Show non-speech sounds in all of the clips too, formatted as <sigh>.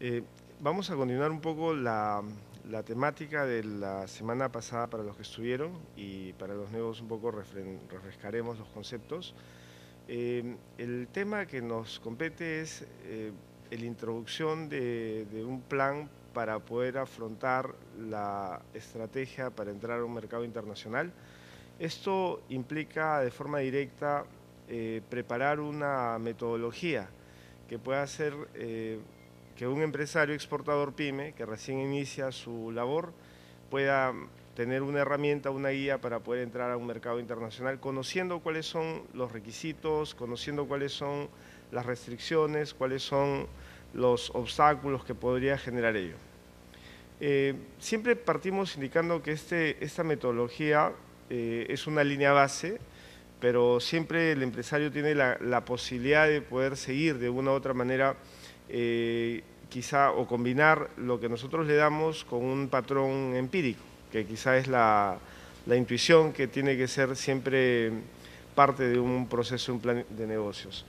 Eh, vamos a continuar un poco la, temática de la semana pasada para los que estuvieron y para los nuevos un poco refrescaremos los conceptos. Eh, el tema que nos compete es eh, la introducción de, de, un plan para poder afrontar la estrategia para entrar a un mercado internacional. Esto implica de forma directa preparar una metodología que pueda ser que un empresario exportador pyme que recién inicia su labor pueda tener una herramienta, una guía para poder entrar a un mercado internacional, conociendo cuáles son los requisitos, conociendo cuáles son las restricciones, cuáles son los obstáculos que podría generar ello. Eh, siempre partimos indicando que este, esta metodología eh, es una línea base, pero siempre el empresario tiene la, la posibilidad de poder seguir de una u otra manera eh, quizá o combinar lo que nosotros le damos con un patrón empírico, que quizá es la, la intuición que tiene que ser siempre parte de un proceso, plan de negocios.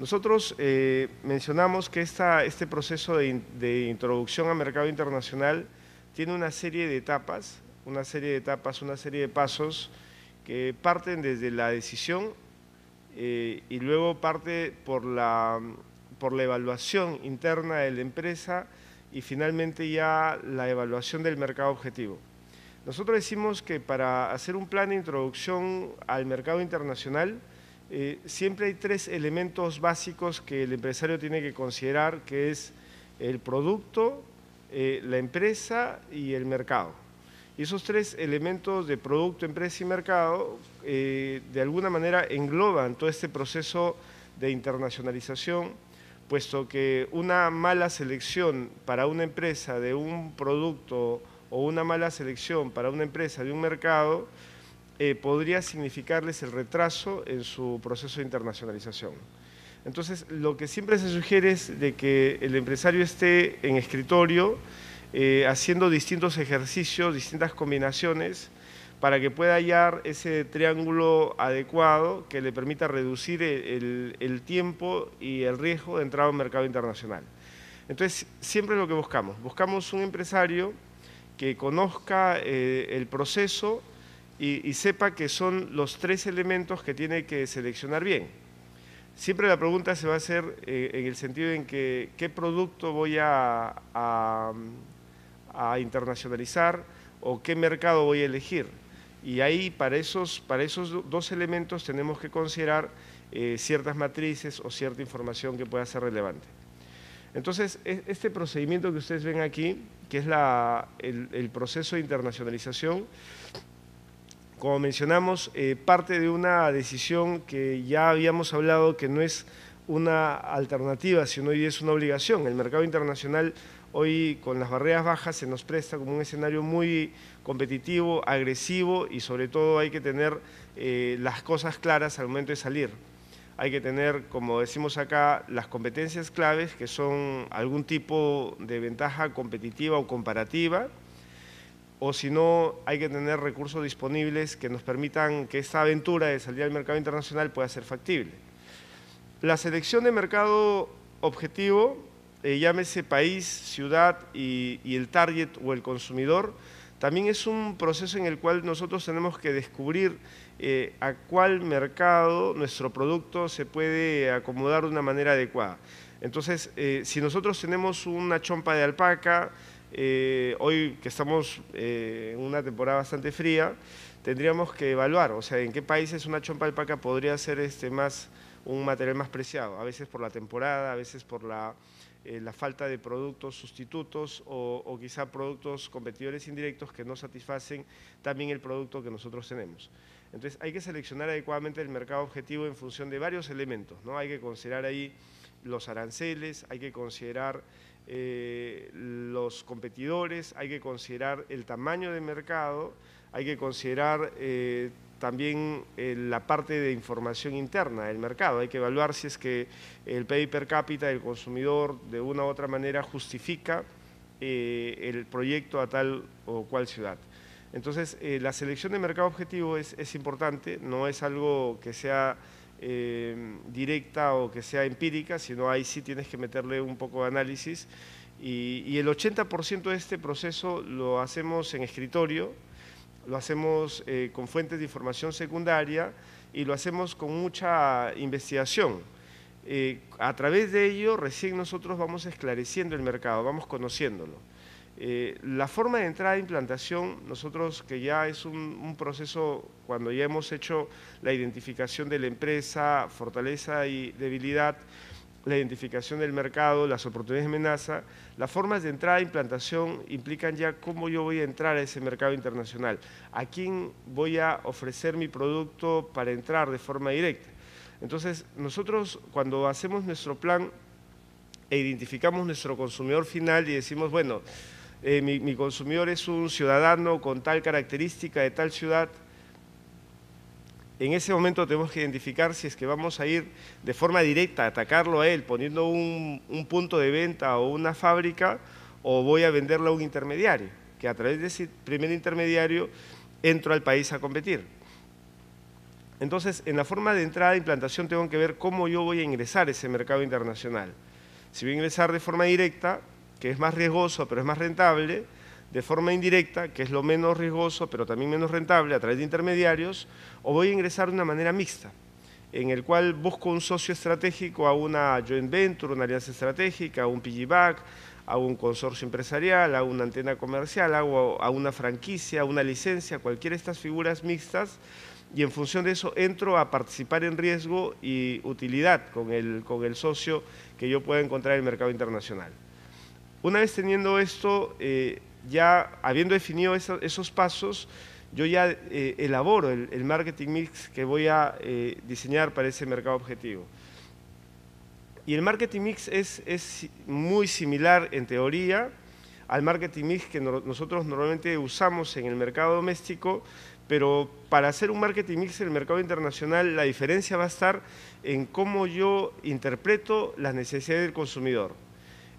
Nosotros eh, mencionamos que esta, este proceso de, de, introducción al mercado internacional tiene una serie de etapas, una serie de etapas, una serie de pasos que parten desde la decisión eh, y luego parte por la por la evaluación interna de la empresa y finalmente ya la evaluación del mercado objetivo. Nosotros decimos que para hacer un plan de introducción al mercado internacional, eh, siempre hay tres elementos básicos que el empresario tiene que considerar, que es el producto, eh, la empresa y el mercado. Y esos tres elementos de producto, empresa y mercado, eh, de alguna manera engloban todo este proceso de internacionalización puesto que una mala selección para una empresa de un producto o una mala selección para una empresa de un mercado eh, podría significarles el retraso en su proceso de internacionalización. Entonces, lo que siempre se sugiere es de que el empresario esté en escritorio eh, haciendo distintos ejercicios, distintas combinaciones, para que pueda hallar ese triángulo adecuado que le permita reducir el, tiempo y el riesgo de entrada a mercado internacional. Entonces, siempre es lo que buscamos. Buscamos un empresario que conozca eh, el proceso y, sepa que son los tres elementos que tiene que seleccionar bien. Siempre la pregunta se va a hacer eh, en el sentido en que qué producto voy a internacionalizar o qué mercado voy a elegir. Y ahí para esos, para esos dos elementos tenemos que considerar eh, ciertas matrices o cierta información que pueda ser relevante. Entonces, e, este procedimiento que ustedes ven aquí, que es el, proceso de internacionalización, como mencionamos, eh, parte de una decisión que ya habíamos hablado que no es una alternativa, sino que es una obligación. El mercado internacional hoy con las barreras bajas se nos presta como un escenario muy competitivo, agresivo y sobre todo hay que tener eh, las cosas claras al momento de salir. Hay que tener, como decimos acá, las competencias claves que son algún tipo de ventaja competitiva o comparativa, o si no, hay que tener recursos disponibles que nos permitan que esta aventura de salir al mercado internacional pueda ser factible. La selección de mercado objetivo eh, llámese país, ciudad y, el target o el consumidor, también es un proceso en el cual nosotros tenemos que descubrir eh, a cuál mercado nuestro producto se puede acomodar de una manera adecuada. Entonces, eh, si nosotros tenemos una chompa de alpaca, hoy que estamos en una temporada bastante fría, tendríamos que evaluar, o sea, en qué países una chompa de alpaca podría ser este, más, un material más preciado, a veces por la temporada, a veces por la eh, la falta de productos sustitutos o, quizá productos competidores indirectos que no satisfacen también el producto que nosotros tenemos. Entonces hay que seleccionar adecuadamente el mercado objetivo en función de varios elementos, ¿no? Hay que considerar ahí los aranceles, hay que considerar eh, los competidores, hay que considerar el tamaño de mercado, hay que considerar eh, también eh, la parte de información interna del mercado. Hay que evaluar si es que el PIB per cápita del consumidor de una u otra manera justifica eh, el proyecto a tal o cual ciudad. Entonces, eh, la selección de mercado objetivo es, importante, no es algo que sea directa o que sea empírica, sino ahí sí tienes que meterle un poco de análisis. Y, y el 80% de este proceso lo hacemos en escritorio, lo hacemos eh, con fuentes de información secundaria y lo hacemos con mucha investigación. Eh, a través de ello, recién nosotros vamos esclareciendo el mercado, vamos conociéndolo. Eh, la forma de entrada e implantación, nosotros que ya es un, proceso, cuando ya hemos hecho la identificación de la empresa, fortaleza y debilidad, la identificación del mercado, las oportunidades de amenaza, las formas de entrada e implantación implican ya cómo yo voy a entrar a ese mercado internacional, a quién voy a ofrecer mi producto para entrar de forma directa. Entonces, nosotros cuando hacemos nuestro plan e identificamos nuestro consumidor final y decimos, bueno, eh, mi consumidor es un ciudadano con tal característica de tal ciudad, en ese momento tenemos que identificar si es que vamos a ir de forma directa a atacarlo a él, poniendo un, punto de venta o una fábrica, o voy a venderlo a un intermediario, que a través de ese primer intermediario entro al país a competir. Entonces, en la forma de entrada e implantación tengo que ver cómo yo voy a ingresar a ese mercado internacional. Si voy a ingresar de forma directa, que es más riesgoso pero es más rentable, de forma indirecta, que es lo menos riesgoso, pero también menos rentable, a través de intermediarios, o voy a ingresar de una manera mixta, en el cual busco un socio estratégico a una joint venture, una alianza estratégica, a un piggyback, a un consorcio empresarial, a una antena comercial, a una franquicia, a una licencia, cualquiera de estas figuras mixtas, y en función de eso entro a participar en riesgo y utilidad con el, con el socio que yo pueda encontrar en el mercado internacional. Una vez teniendo esto, eh, ya habiendo definido esos pasos, yo ya eh, elaboro el, marketing mix que voy a eh, diseñar para ese mercado objetivo. Y el marketing mix es, muy similar en teoría al marketing mix que nosotros normalmente usamos en el mercado doméstico, pero para hacer un marketing mix en el mercado internacional la diferencia va a estar en cómo yo interpreto las necesidades del consumidor.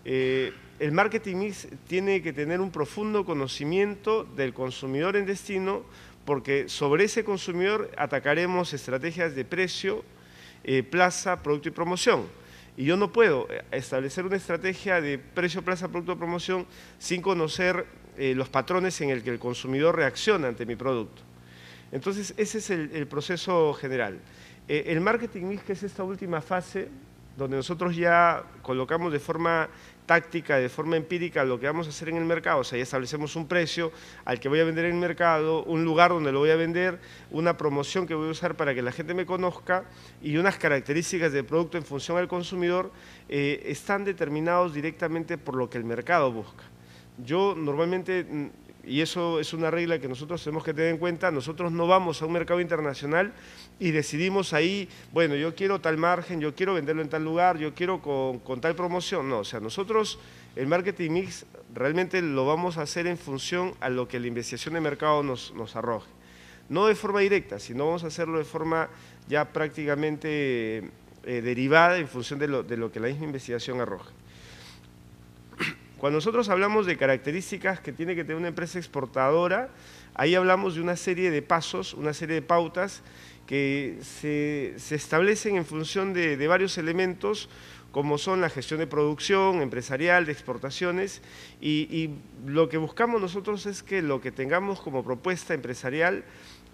Eh, el marketing mix tiene que tener un profundo conocimiento del consumidor en destino porque sobre ese consumidor atacaremos estrategias de precio, eh, plaza, producto y promoción. Y yo no puedo eh, establecer una estrategia de precio, plaza, producto y promoción sin conocer eh, los patrones en el que el consumidor reacciona ante mi producto. Entonces, ese es el, proceso general. el marketing mix, que es esta última fase, donde nosotros ya colocamos de forma táctica, de forma empírica, lo que vamos a hacer en el mercado. O sea, establecemos un precio al que voy a vender en el mercado, un lugar donde lo voy a vender, una promoción que voy a usar para que la gente me conozca y unas características del producto en función al consumidor eh, están determinados directamente por lo que el mercado busca. Yo normalmente, mm, y eso es una regla que nosotros tenemos que tener en cuenta, nosotros no vamos a un mercado internacional y decidimos ahí, bueno, yo quiero tal margen, yo quiero venderlo en tal lugar, yo quiero con, tal promoción. No, o sea, nosotros el marketing mix realmente lo vamos a hacer en función a lo que la investigación de mercado nos, arroje. No de forma directa, sino vamos a hacerlo de forma ya prácticamente eh, derivada en función de lo, que la misma investigación arroje. Cuando nosotros hablamos de características que tiene que tener una empresa exportadora, ahí hablamos de una serie de pasos, una serie de pautas que se, establecen en función de, varios elementos como son la gestión de producción, empresarial, de exportaciones, y, lo que buscamos nosotros es que lo que tengamos como propuesta empresarial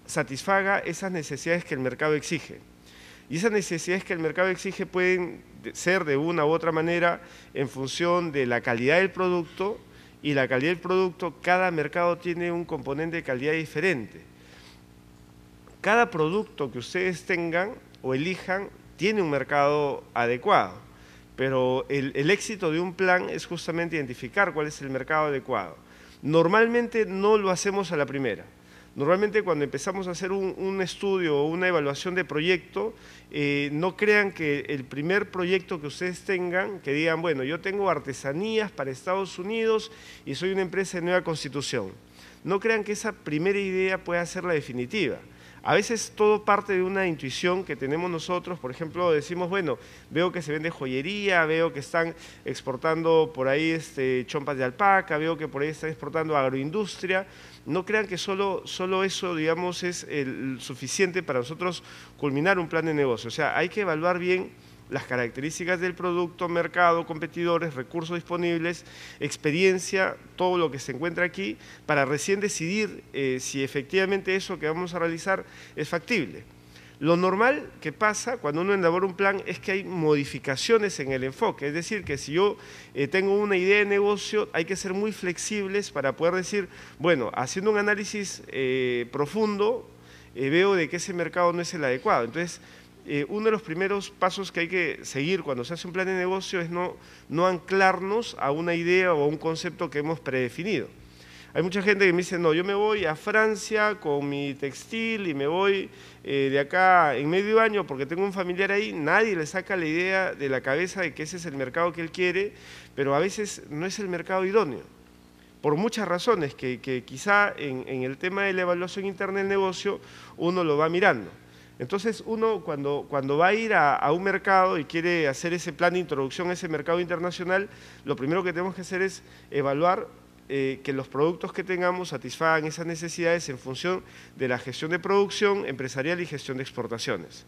satisfaga esas necesidades que el mercado exige. Y esas necesidades que el mercado exige pueden ser de una u otra manera en función de la calidad del producto, y la calidad del producto, cada mercado tiene un componente de calidad diferente cada producto que ustedes tengan o elijan tiene un mercado adecuado, pero el, éxito de un plan es justamente identificar cuál es el mercado adecuado. Normalmente no lo hacemos a la primera. Normalmente cuando empezamos a hacer un, estudio o una evaluación de proyecto, eh, no crean que el primer proyecto que ustedes tengan, que digan, bueno, yo tengo artesanías para Estados Unidos y soy una empresa de nueva constitución. No crean que esa primera idea pueda ser la definitiva. A veces todo parte de una intuición que tenemos nosotros, por ejemplo, decimos, bueno, veo que se vende joyería, veo que están exportando por ahí este, chompas de alpaca, veo que por ahí están exportando agroindustria. No crean que solo, solo eso, digamos, es el suficiente para nosotros culminar un plan de negocio. O sea, hay que evaluar bien las características del producto, mercado, competidores, recursos disponibles, experiencia, todo lo que se encuentra aquí, para recién decidir eh, si efectivamente eso que vamos a realizar es factible. Lo normal que pasa cuando uno elabora un plan es que hay modificaciones en el enfoque. Es decir, que si yo eh, tengo una idea de negocio, hay que ser muy flexibles para poder decir, bueno, haciendo un análisis eh, profundo, veo de que ese mercado no es el adecuado. Entonces, eh, uno de los primeros pasos que hay que seguir cuando se hace un plan de negocio es no, anclarnos a una idea o a un concepto que hemos predefinido. Hay mucha gente que me dice, no, yo me voy a Francia con mi textil y me voy eh, de acá en medio año porque tengo un familiar ahí, nadie le saca la idea de la cabeza de que ese es el mercado que él quiere, pero a veces no es el mercado idóneo. Por muchas razones que, quizá en el tema de la evaluación interna del negocio uno lo va mirando. Entonces uno cuando, va a ir a, un mercado y quiere hacer ese plan de introducción a ese mercado internacional, lo primero que tenemos que hacer es evaluar eh, que los productos que tengamos satisfagan esas necesidades en función de la gestión de producción empresarial y gestión de exportaciones.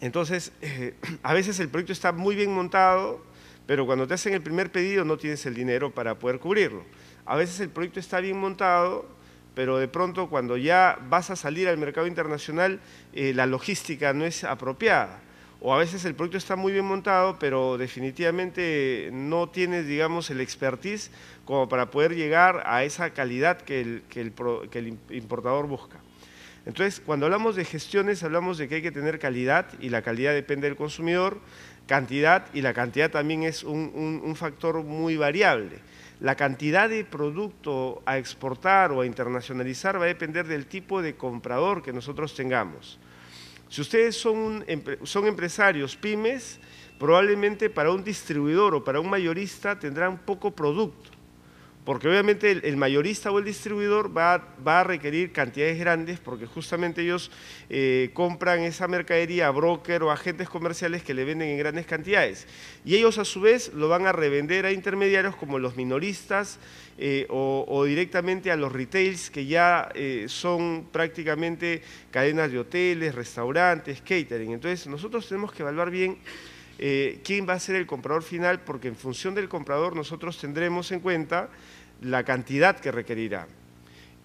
Entonces, eh, <clears throat> a veces el proyecto está muy bien montado, pero cuando te hacen el primer pedido no tienes el dinero para poder cubrirlo. A veces el proyecto está bien montado, pero de pronto cuando ya vas a salir al mercado internacional, eh, la logística no es apropiada. O a veces el producto está muy bien montado, pero definitivamente no tienes, digamos, el expertise como para poder llegar a esa calidad que el, importador busca. Entonces, cuando hablamos de gestiones, hablamos de que hay que tener calidad y la calidad depende del consumidor, cantidad y la cantidad también es un factor muy variable. La cantidad de producto a exportar o a internacionalizar va a depender del tipo de comprador que nosotros tengamos. Si ustedes son, son empresarios pymes, probablemente para un distribuidor o para un mayorista tendrán poco producto porque obviamente el, mayorista o el distribuidor va, a requerir cantidades grandes porque justamente ellos eh, compran esa mercadería a broker o agentes comerciales que le venden en grandes cantidades. Y ellos a su vez lo van a revender a intermediarios como los minoristas eh, o, directamente a los retails que ya eh, son prácticamente cadenas de hoteles, restaurantes, catering. Entonces nosotros tenemos que evaluar bien eh, quién va a ser el comprador final, porque en función del comprador nosotros tendremos en cuenta la cantidad que requerirá.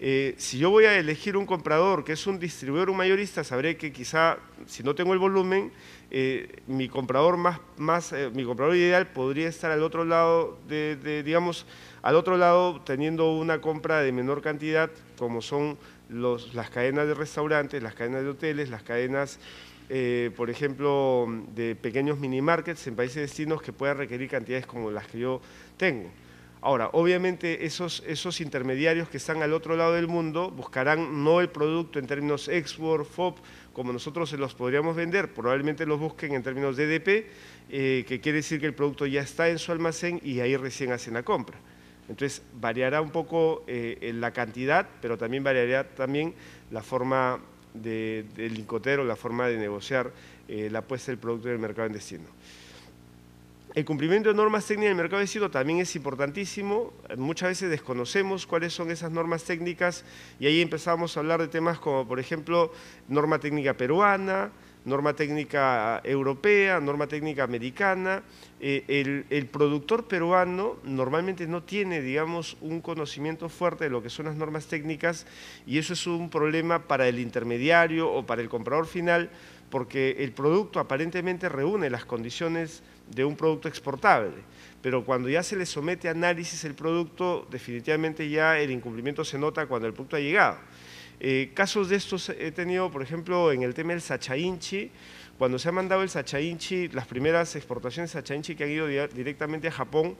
Eh, si yo voy a elegir un comprador que es un distribuidor, un mayorista, sabré que quizá, si no tengo el volumen, eh, mi comprador más, más mi comprador ideal podría estar al otro lado, de, digamos, al otro lado teniendo una compra de menor cantidad, como son las cadenas de restaurantes, las cadenas de hoteles, las cadenas eh, por ejemplo, de pequeños mini markets en países destinos que puedan requerir cantidades como las que yo tengo. Ahora, obviamente esos, esos intermediarios que están al otro lado del mundo buscarán no el producto en términos export, FOB, como nosotros se los podríamos vender, probablemente los busquen en términos DDP, eh, que quiere decir que el producto ya está en su almacén y ahí recién hacen la compra. Entonces, variará un poco eh, la cantidad, pero también variará también la forma del licotero, la forma de negociar eh, la puesta del producto en el mercado en destino. El cumplimiento de normas técnicas del mercado de destino también es importantísimo. Muchas veces desconocemos cuáles son esas normas técnicas y ahí empezamos a hablar de temas como, por ejemplo, norma técnica peruana, norma técnica ah, europea, norma técnica americana. Eh, el, el, productor peruano normalmente no tiene, digamos, un conocimiento fuerte de lo que son las normas técnicas y eso es un problema para el intermediario o para el comprador final porque el producto aparentemente reúne las condiciones de un producto exportable, pero cuando ya se le somete a análisis el producto, definitivamente ya el incumplimiento se nota cuando el producto ha llegado. Eh, casos de estos he tenido, por ejemplo, en el tema del sachainchi, cuando se ha mandado el sachainchi, las primeras exportaciones de sachainchi que han ido directamente a Japón,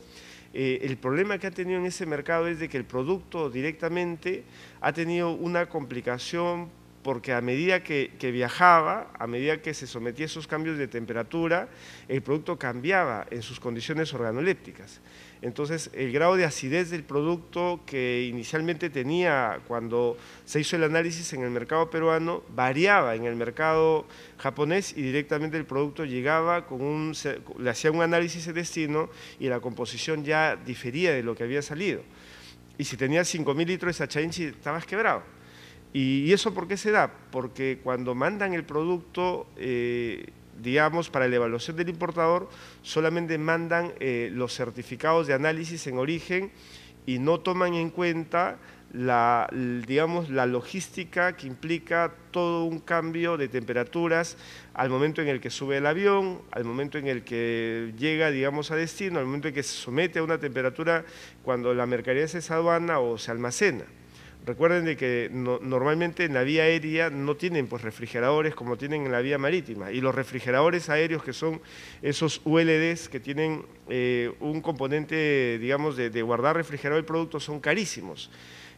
eh, el problema que ha tenido en ese mercado es de que el producto directamente ha tenido una complicación porque a medida que, que, viajaba, a medida que se sometía a esos cambios de temperatura, el producto cambiaba en sus condiciones organolépticas. Entonces, el grado de acidez del producto que inicialmente tenía cuando se hizo el análisis en el mercado peruano variaba en el mercado japonés y directamente el producto llegaba con un, le hacía un análisis de destino y la composición ya difería de lo que había salido. Y si tenías 5.000 litros de sachainchi, estabas quebrado. ¿Y eso por qué se da? Porque cuando mandan el producto, eh, digamos, para la evaluación del importador, solamente mandan eh, los certificados de análisis en origen y no toman en cuenta la, digamos, la logística que implica todo un cambio de temperaturas al momento en el que sube el avión, al momento en el que llega, digamos, a destino, al momento en que se somete a una temperatura cuando la mercadería se aduana o se almacena. Recuerden de que normalmente en la vía aérea no tienen pues, refrigeradores como tienen en la vía marítima y los refrigeradores aéreos que son esos ULDs que tienen eh, un componente, digamos, de, guardar refrigerado el producto son carísimos.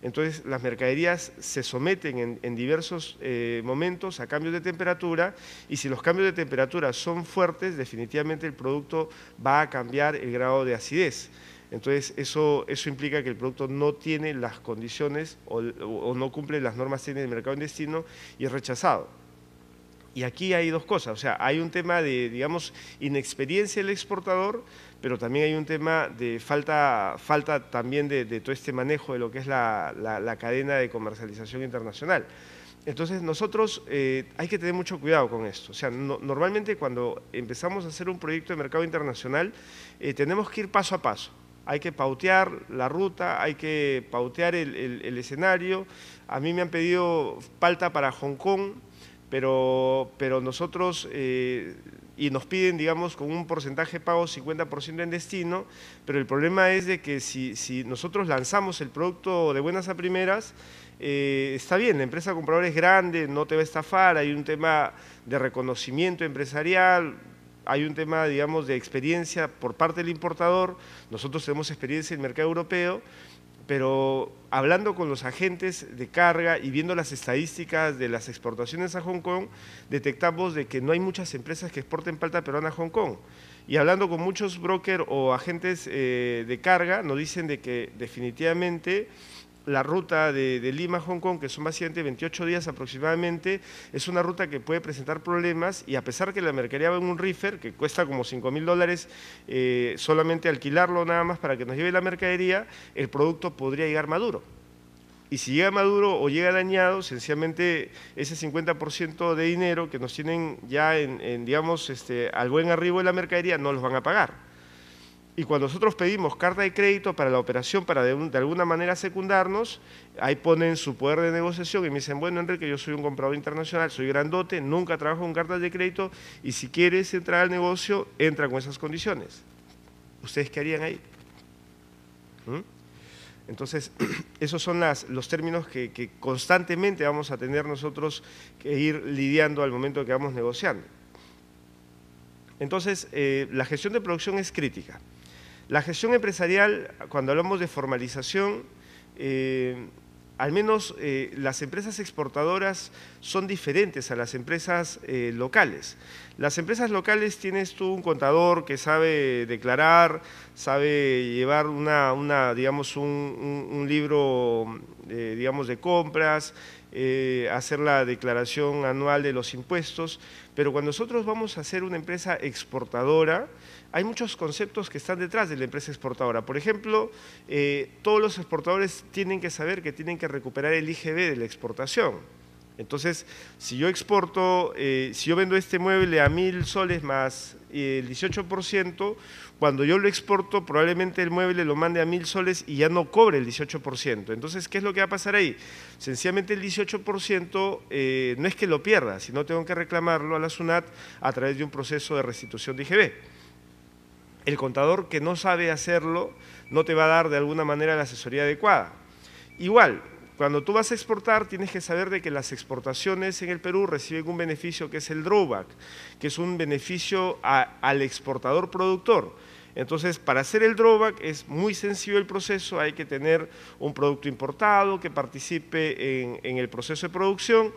Entonces las mercaderías se someten en, diversos eh, momentos a cambios de temperatura y si los cambios de temperatura son fuertes, definitivamente el producto va a cambiar el grado de acidez. Entonces, eso, implica que el producto no tiene las condiciones o, no cumple las normas técnicas tiene mercado en destino y es rechazado. Y aquí hay dos cosas, o sea, hay un tema de, digamos, inexperiencia del exportador, pero también hay un tema de falta, falta también de, todo este manejo de lo que es la, cadena de comercialización internacional. Entonces nosotros eh, hay que tener mucho cuidado con esto. O sea, normalmente cuando empezamos a hacer un proyecto de mercado internacional, eh, tenemos que ir paso a paso hay que pautear la ruta, hay que pautear el, escenario. A mí me han pedido falta para Hong Kong, pero, pero nosotros, eh, y nos piden, digamos, con un porcentaje de pago 50% en destino, pero el problema es de que si, nosotros lanzamos el producto de buenas a primeras, eh, está bien, la empresa compradora es grande, no te va a estafar, hay un tema de reconocimiento empresarial, hay un tema, digamos, de experiencia por parte del importador, nosotros tenemos experiencia en el mercado europeo, pero hablando con los agentes de carga y viendo las estadísticas de las exportaciones a Hong Kong, detectamos de que no hay muchas empresas que exporten palta peruana a Hong Kong. Y hablando con muchos brokers o agentes eh, de carga, nos dicen de que definitivamente la ruta de, Lima a Hong Kong, que son más básicamente 28 días aproximadamente, es una ruta que puede presentar problemas y a pesar que la mercadería va en un reefer, que cuesta como 5 mil dólares, eh, solamente alquilarlo nada más para que nos lleve la mercadería, el producto podría llegar maduro. Y si llega maduro o llega dañado, sencillamente ese 50% de dinero que nos tienen ya en, digamos, este, al buen arribo de la mercadería no los van a pagar y cuando nosotros pedimos carta de crédito para la operación, para de, alguna manera secundarnos, ahí ponen su poder de negociación y me dicen, bueno, Enrique, yo soy un comprador internacional, soy grandote, nunca trabajo con cartas de crédito y si quieres entrar al negocio, entra con esas condiciones. ¿Ustedes qué harían ahí? ¿Mm? Entonces, <clears throat> esos son las, los términos que, constantemente vamos a tener nosotros que ir lidiando al momento que vamos negociando. Entonces, eh, la gestión de producción es crítica. La gestión empresarial, cuando hablamos de formalización, eh, al menos eh, las empresas exportadoras son diferentes a las empresas eh, locales. Las empresas locales tienes tú un contador que sabe declarar, sabe llevar una, digamos, un, libro digamos, de compras, hacer la declaración anual de los impuestos, pero cuando nosotros vamos a ser una empresa exportadora, hay muchos conceptos que están detrás de la empresa exportadora. Por ejemplo, eh, todos los exportadores tienen que saber que tienen que recuperar el IGB de la exportación. Entonces, si yo exporto, eh, si yo vendo este mueble a mil soles más eh, el 18%, cuando yo lo exporto probablemente el mueble lo mande a mil soles y ya no cobre el 18%. Entonces, ¿qué es lo que va a pasar ahí? Sencillamente el 18% no es que lo pierda, sino tengo que reclamarlo a la SUNAT a través de un proceso de restitución de IGB el contador que no sabe hacerlo no te va a dar de alguna manera la asesoría adecuada. Igual, cuando tú vas a exportar, tienes que saber de que las exportaciones en el Perú reciben un beneficio que es el drawback, que es un beneficio al exportador productor. Entonces, para hacer el drawback es muy sencillo el proceso, hay que tener un producto importado que participe en el proceso de producción,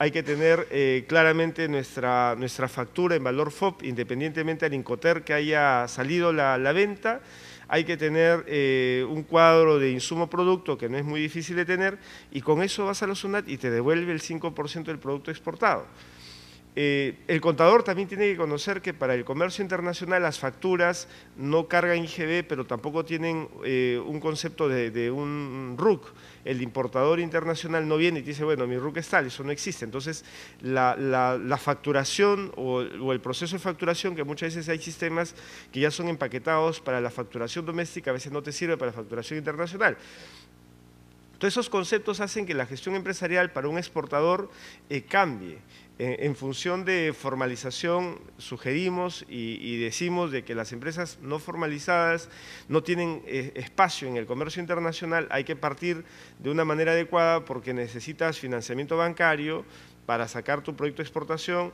hay que tener eh, claramente nuestra, nuestra factura en valor FOP, independientemente al Incoter que haya salido la, venta, hay que tener eh, un cuadro de insumo producto que no es muy difícil de tener y con eso vas a los SUNAT y te devuelve el 5% del producto exportado. Eh, el contador también tiene que conocer que para el comercio internacional las facturas no cargan IGB, pero tampoco tienen un concepto de un RUC el importador internacional no viene y te dice, bueno, mi RUC es tal, eso no existe. Entonces, la, facturación o, el proceso de facturación, que muchas veces hay sistemas que ya son empaquetados para la facturación doméstica, a veces no te sirve para la facturación internacional. Todos esos conceptos hacen que la gestión empresarial para un exportador eh, cambie. Eh, en función de formalización, sugerimos y, decimos de que las empresas no formalizadas no tienen eh, espacio en el comercio internacional, hay que partir de una manera adecuada porque necesitas financiamiento bancario, para sacar tu proyecto de exportación,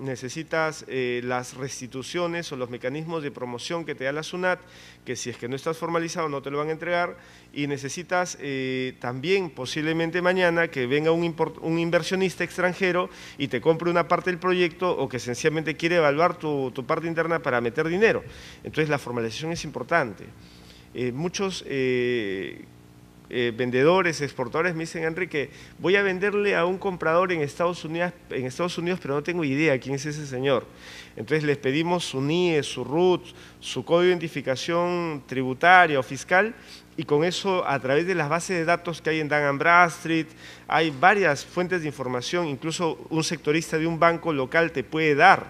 necesitas eh, las restituciones o los mecanismos de promoción que te da la SUNAT, que si es que no estás formalizado no te lo van a entregar, y necesitas eh, también posiblemente mañana que venga un, inversionista extranjero y te compre una parte del proyecto o que sencillamente quiere evaluar tu, parte interna para meter dinero. Entonces la formalización es importante. Eh, muchos eh, vendedores, exportadores me dicen, Enrique, voy a venderle a un comprador en Estados, Unidos, en Estados Unidos, pero no tengo idea quién es ese señor. Entonces les pedimos su NIE, su RUT, su código de identificación tributaria o fiscal, y con eso, a través de las bases de datos que hay en Dan Street, hay varias fuentes de información, incluso un sectorista de un banco local te puede dar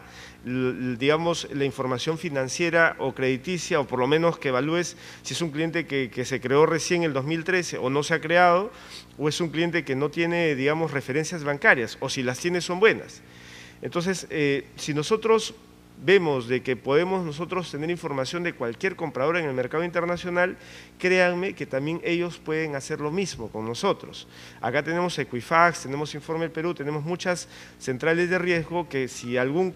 digamos, la información financiera o crediticia, o por lo menos que evalúes si es un cliente que, se creó recién en el 2013 o no se ha creado, o es un cliente que no tiene, digamos, referencias bancarias, o si las tiene son buenas. Entonces, eh, si nosotros vemos de que podemos nosotros tener información de cualquier comprador en el mercado internacional, créanme que también ellos pueden hacer lo mismo con nosotros. Acá tenemos Equifax, tenemos Informe Perú, tenemos muchas centrales de riesgo que si algún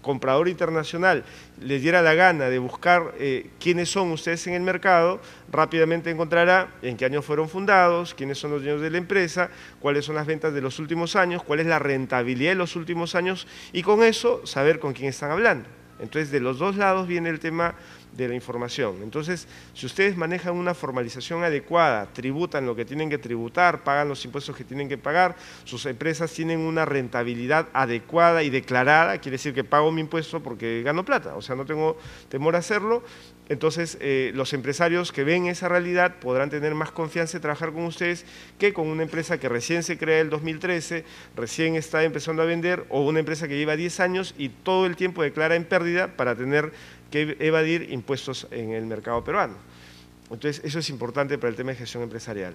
comprador internacional les diera la gana de buscar eh, quiénes son ustedes en el mercado, rápidamente encontrará en qué año fueron fundados, quiénes son los dueños de la empresa, cuáles son las ventas de los últimos años, cuál es la rentabilidad de los últimos años y con eso saber con quién están hablando. Entonces, de los dos lados viene el tema de la información. Entonces, si ustedes manejan una formalización adecuada, tributan lo que tienen que tributar, pagan los impuestos que tienen que pagar, sus empresas tienen una rentabilidad adecuada y declarada, quiere decir que pago mi impuesto porque gano plata, o sea, no tengo temor a hacerlo, entonces eh, los empresarios que ven esa realidad podrán tener más confianza y trabajar con ustedes que con una empresa que recién se crea en el 2013, recién está empezando a vender, o una empresa que lleva 10 años y todo el tiempo declara en pérdida para tener que evadir impuestos en el mercado peruano. Entonces, eso es importante para el tema de gestión empresarial.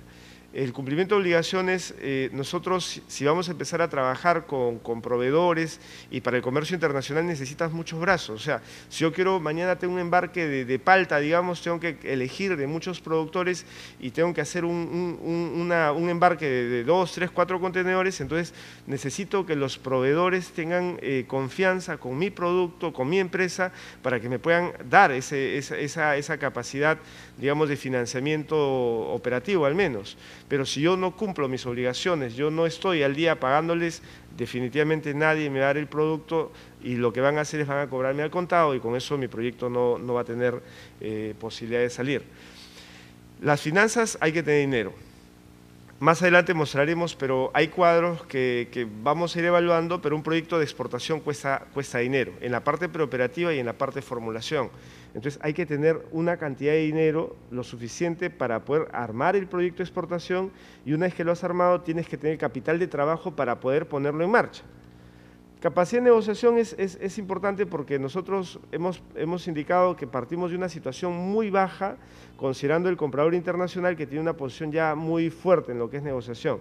El cumplimiento de obligaciones, eh, nosotros si vamos a empezar a trabajar con, proveedores y para el comercio internacional necesitas muchos brazos. O sea, si yo quiero mañana tengo un embarque de, palta, digamos, tengo que elegir de muchos productores y tengo que hacer un, embarque de, de, dos, tres, cuatro contenedores, entonces necesito que los proveedores tengan eh, confianza con mi producto, con mi empresa, para que me puedan dar esa, capacidad, digamos, de financiamiento operativo al menos. Pero si yo no cumplo mis obligaciones, yo no estoy al día pagándoles, definitivamente nadie me va a dar el producto y lo que van a hacer es van a cobrarme al contado y con eso mi proyecto no, va a tener eh, posibilidad de salir. Las finanzas hay que tener dinero más adelante mostraremos, pero hay cuadros que, vamos a ir evaluando, pero un proyecto de exportación cuesta, cuesta dinero, en la parte preoperativa y en la parte de formulación. Entonces hay que tener una cantidad de dinero lo suficiente para poder armar el proyecto de exportación y una vez que lo has armado tienes que tener capital de trabajo para poder ponerlo en marcha. Capacidad de negociación es, es, importante porque nosotros hemos, hemos, indicado que partimos de una situación muy baja, considerando el comprador internacional que tiene una posición ya muy fuerte en lo que es negociación.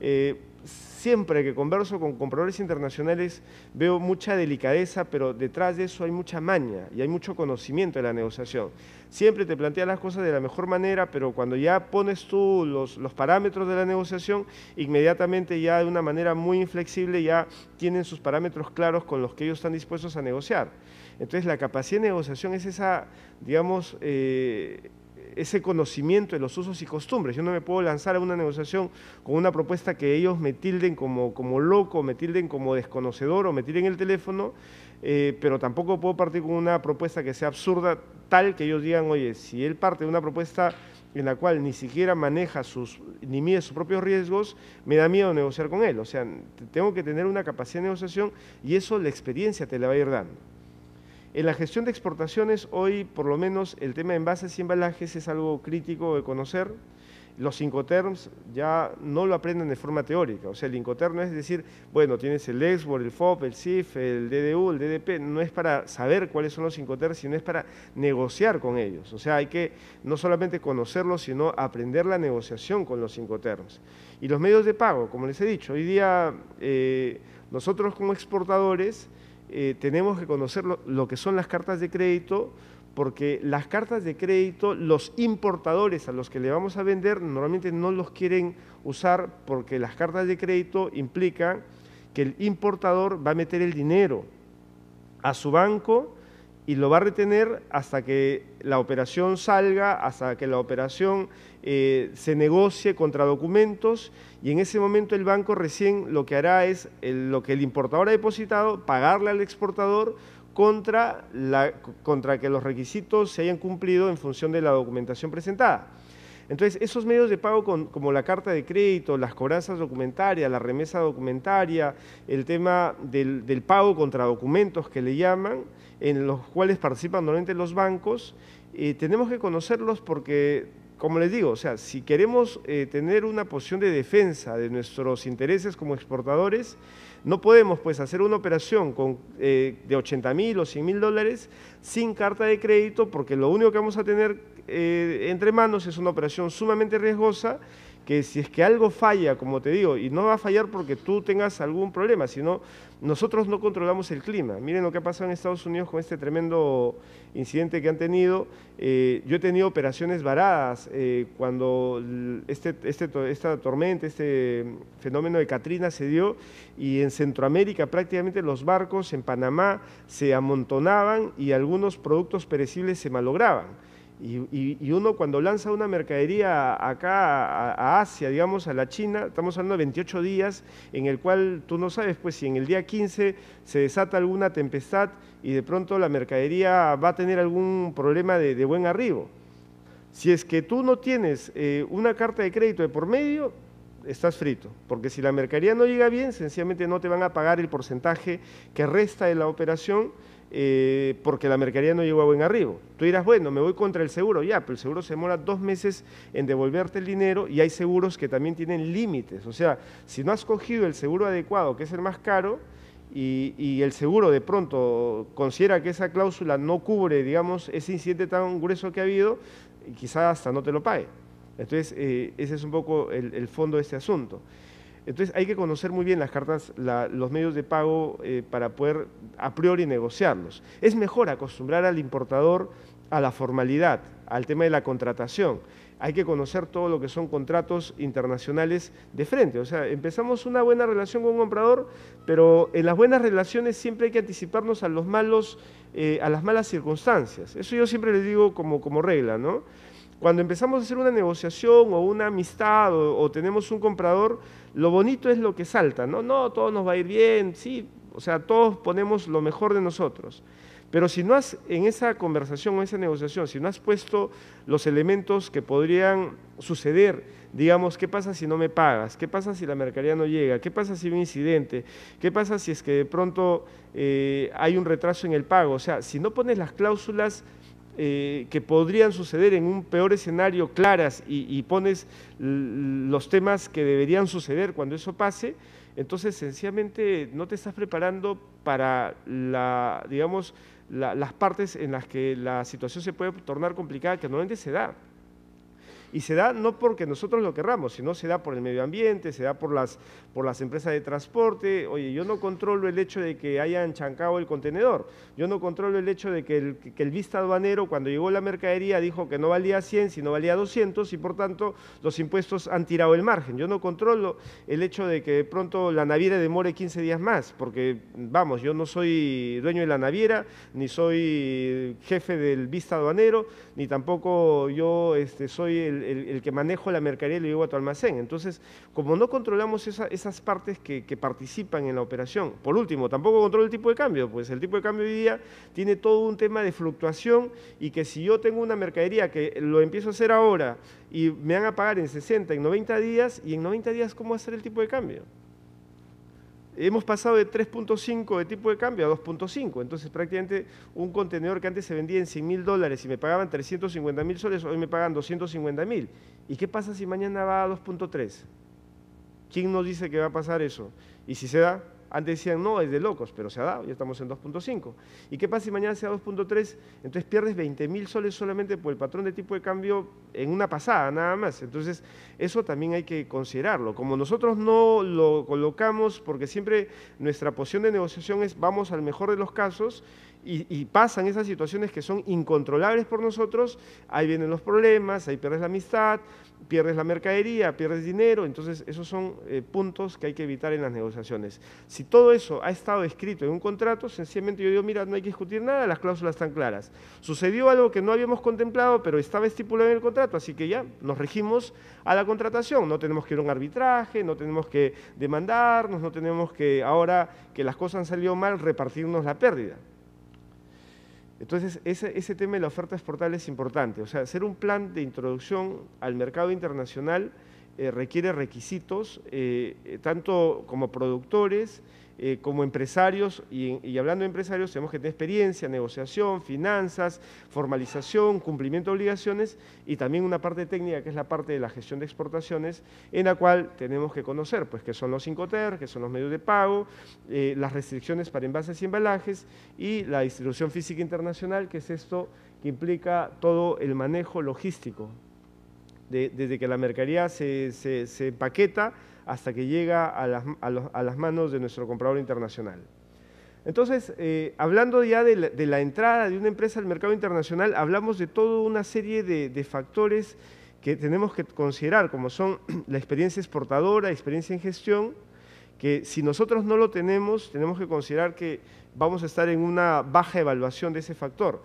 Eh, siempre que converso con compradores internacionales veo mucha delicadeza, pero detrás de eso hay mucha maña y hay mucho conocimiento de la negociación. Siempre te plantean las cosas de la mejor manera, pero cuando ya pones tú los, parámetros de la negociación, inmediatamente ya de una manera muy inflexible ya tienen sus parámetros claros con los que ellos están dispuestos a negociar. Entonces la capacidad de negociación es esa, digamos, eh, ese conocimiento de los usos y costumbres. Yo no me puedo lanzar a una negociación con una propuesta que ellos me tilden como, como loco, me tilden como desconocedor o me tilden el teléfono, eh, pero tampoco puedo partir con una propuesta que sea absurda, tal que ellos digan, oye, si él parte de una propuesta en la cual ni siquiera maneja sus, ni mide sus propios riesgos, me da miedo negociar con él. O sea, tengo que tener una capacidad de negociación y eso la experiencia te la va a ir dando. En la gestión de exportaciones, hoy por lo menos el tema de envases y embalajes es algo crítico de conocer. Los Incoterms ya no lo aprenden de forma teórica. O sea, el Incoterm no es decir, bueno, tienes el Export, el FOP, el CIF, el DDU, el DDP. No es para saber cuáles son los Incoterms, sino es para negociar con ellos. O sea, hay que no solamente conocerlos, sino aprender la negociación con los Incoterms. Y los medios de pago, como les he dicho, hoy día eh, nosotros como exportadores eh, tenemos que conocer lo, lo, que son las cartas de crédito, porque las cartas de crédito, los importadores a los que le vamos a vender normalmente no los quieren usar porque las cartas de crédito implican que el importador va a meter el dinero a su banco y lo va a retener hasta que la operación salga, hasta que la operación eh, se negocie contra documentos y en ese momento el banco recién lo que hará es lo que el importador ha depositado, pagarle al exportador contra, la, contra que los requisitos se hayan cumplido en función de la documentación presentada. Entonces, esos medios de pago como la carta de crédito, las cobranzas documentarias, la remesa documentaria, el tema del, pago contra documentos que le llaman, en los cuales participan normalmente los bancos, eh, tenemos que conocerlos porque como les digo, o sea, si queremos eh, tener una posición de defensa de nuestros intereses como exportadores, no podemos pues hacer una operación eh, de 80 mil o 100 mil dólares sin carta de crédito porque lo único que vamos a tener eh, entre manos es una operación sumamente riesgosa que si es que algo falla, como te digo, y no va a fallar porque tú tengas algún problema, sino nosotros no controlamos el clima. Miren lo que ha pasado en Estados Unidos con este tremendo incidente que han tenido. Eh, yo he tenido operaciones varadas eh, cuando este, este esta tormenta, este fenómeno de Katrina se dio y en Centroamérica prácticamente los barcos en Panamá se amontonaban y algunos productos perecibles se malograban. Y, uno cuando lanza una mercadería acá a, Asia, digamos, a la China, estamos hablando de 28 días en el cual tú no sabes, pues si en el día 15 se desata alguna tempestad y de pronto la mercadería va a tener algún problema de, buen arribo. Si es que tú no tienes eh, una carta de crédito de por medio, estás frito, porque si la mercadería no llega bien, sencillamente no te van a pagar el porcentaje que resta de la operación eh, porque la mercadería no llegó a buen arribo. Tú dirás, bueno, me voy contra el seguro, ya, pero el seguro se demora dos meses en devolverte el dinero y hay seguros que también tienen límites. O sea, si no has cogido el seguro adecuado, que es el más caro, y, el seguro de pronto considera que esa cláusula no cubre, digamos, ese incidente tan grueso que ha habido, quizás hasta no te lo pague. Entonces, eh, ese es un poco el, el fondo de este asunto. Entonces hay que conocer muy bien las cartas, los medios de pago eh, para poder a priori negociarlos. Es mejor acostumbrar al importador a la formalidad, al tema de la contratación. Hay que conocer todo lo que son contratos internacionales de frente. O sea, empezamos una buena relación con un comprador, pero en las buenas relaciones siempre hay que anticiparnos a los malos, eh, a las malas circunstancias. Eso yo siempre les digo como, como regla, Cuando empezamos a hacer una negociación o una amistad o tenemos un comprador, lo bonito es lo que salta, ¿no? No, todo nos va a ir bien, sí, o sea, todos ponemos lo mejor de nosotros. Pero si no has, en esa conversación o esa negociación, si no has puesto los elementos que podrían suceder, digamos, ¿qué pasa si no me pagas? ¿Qué pasa si la mercadería no llega? ¿Qué pasa si hay un incidente? ¿Qué pasa si es que de pronto eh, hay un retraso en el pago? O sea, si no pones las cláusulas eh, que podrían suceder en un peor escenario claras y, pones los temas que deberían suceder cuando eso pase, entonces sencillamente no te estás preparando para la, digamos, las partes en las que la situación se puede tornar complicada, que normalmente se da. Y se da no porque nosotros lo querramos, sino se da por el medio ambiente, se da por las, por las empresas de transporte. Oye, yo no controlo el hecho de que hayan chancado el contenedor. Yo no controlo el hecho de que el, vista aduanero cuando llegó la mercadería dijo que no valía 100, sino valía 200 y por tanto los impuestos han tirado el margen. Yo no controlo el hecho de que de pronto la naviera demore 15 días más, porque vamos, yo no soy dueño de la naviera, ni soy jefe del vista aduanero, ni tampoco yo este, soy el, que manejo la mercadería y lo llevo a tu almacén. Entonces, como no controlamos esa esas partes que, participan en la operación. Por último, tampoco controlo el tipo de cambio, pues el tipo de cambio hoy día tiene todo un tema de fluctuación y que si yo tengo una mercadería que lo empiezo a hacer ahora y me van a pagar en 60, en 90 días, y en 90 días, ¿cómo va a ser el tipo de cambio? hemos pasado de 3.5 de tipo de cambio a 2.5. Entonces, prácticamente un contenedor que antes se vendía en 100 mil dólares y me pagaban 350 mil soles, hoy me pagan 250 mil. ¿Y qué pasa si mañana va a 2.3? ¿Quién nos dice que va a pasar eso? Y si se da, antes decían, no, es de locos, pero se ha dado, ya estamos en 2.5. ¿Y qué pasa si mañana sea 2.3? Entonces pierdes 20 mil soles solamente por el patrón de tipo de cambio en una pasada, nada más. Entonces, eso también hay que considerarlo. Como nosotros no lo colocamos, porque siempre nuestra posición de negociación es vamos al mejor de los casos, y, pasan esas situaciones que son incontrolables por nosotros, ahí vienen los problemas, ahí pierdes la amistad, pierdes la mercadería, pierdes dinero, entonces esos son eh, puntos que hay que evitar en las negociaciones. Si todo eso ha estado escrito en un contrato, sencillamente yo digo, mira, no hay que discutir nada, las cláusulas están claras. Sucedió algo que no habíamos contemplado, pero estaba estipulado en el contrato, así que ya nos regimos a la contratación, no tenemos que ir a un arbitraje, no tenemos que demandarnos, no tenemos que ahora que las cosas han salido mal repartirnos la pérdida. Entonces, ese, tema de la oferta exportable es importante. O sea, hacer un plan de introducción al mercado internacional eh, requiere requisitos, eh, eh, tanto como productores, eh, como empresarios, y, hablando de empresarios, tenemos que tener experiencia, negociación, finanzas, formalización, cumplimiento de obligaciones y también una parte técnica que es la parte de la gestión de exportaciones, en la cual tenemos que conocer, pues, qué son los 5TER, qué son los medios de pago, eh, las restricciones para envases y embalajes y la distribución física internacional, que es esto que implica todo el manejo logístico, desde que la mercadería se, se empaqueta hasta que llega a las, manos de nuestro comprador internacional. Entonces, eh, hablando ya de la, entrada de una empresa al mercado internacional, hablamos de toda una serie de, factores que tenemos que considerar, como son <clears throat> la experiencia exportadora, experiencia en gestión, que si nosotros no lo tenemos, tenemos que considerar que vamos a estar en una baja evaluación de ese factor.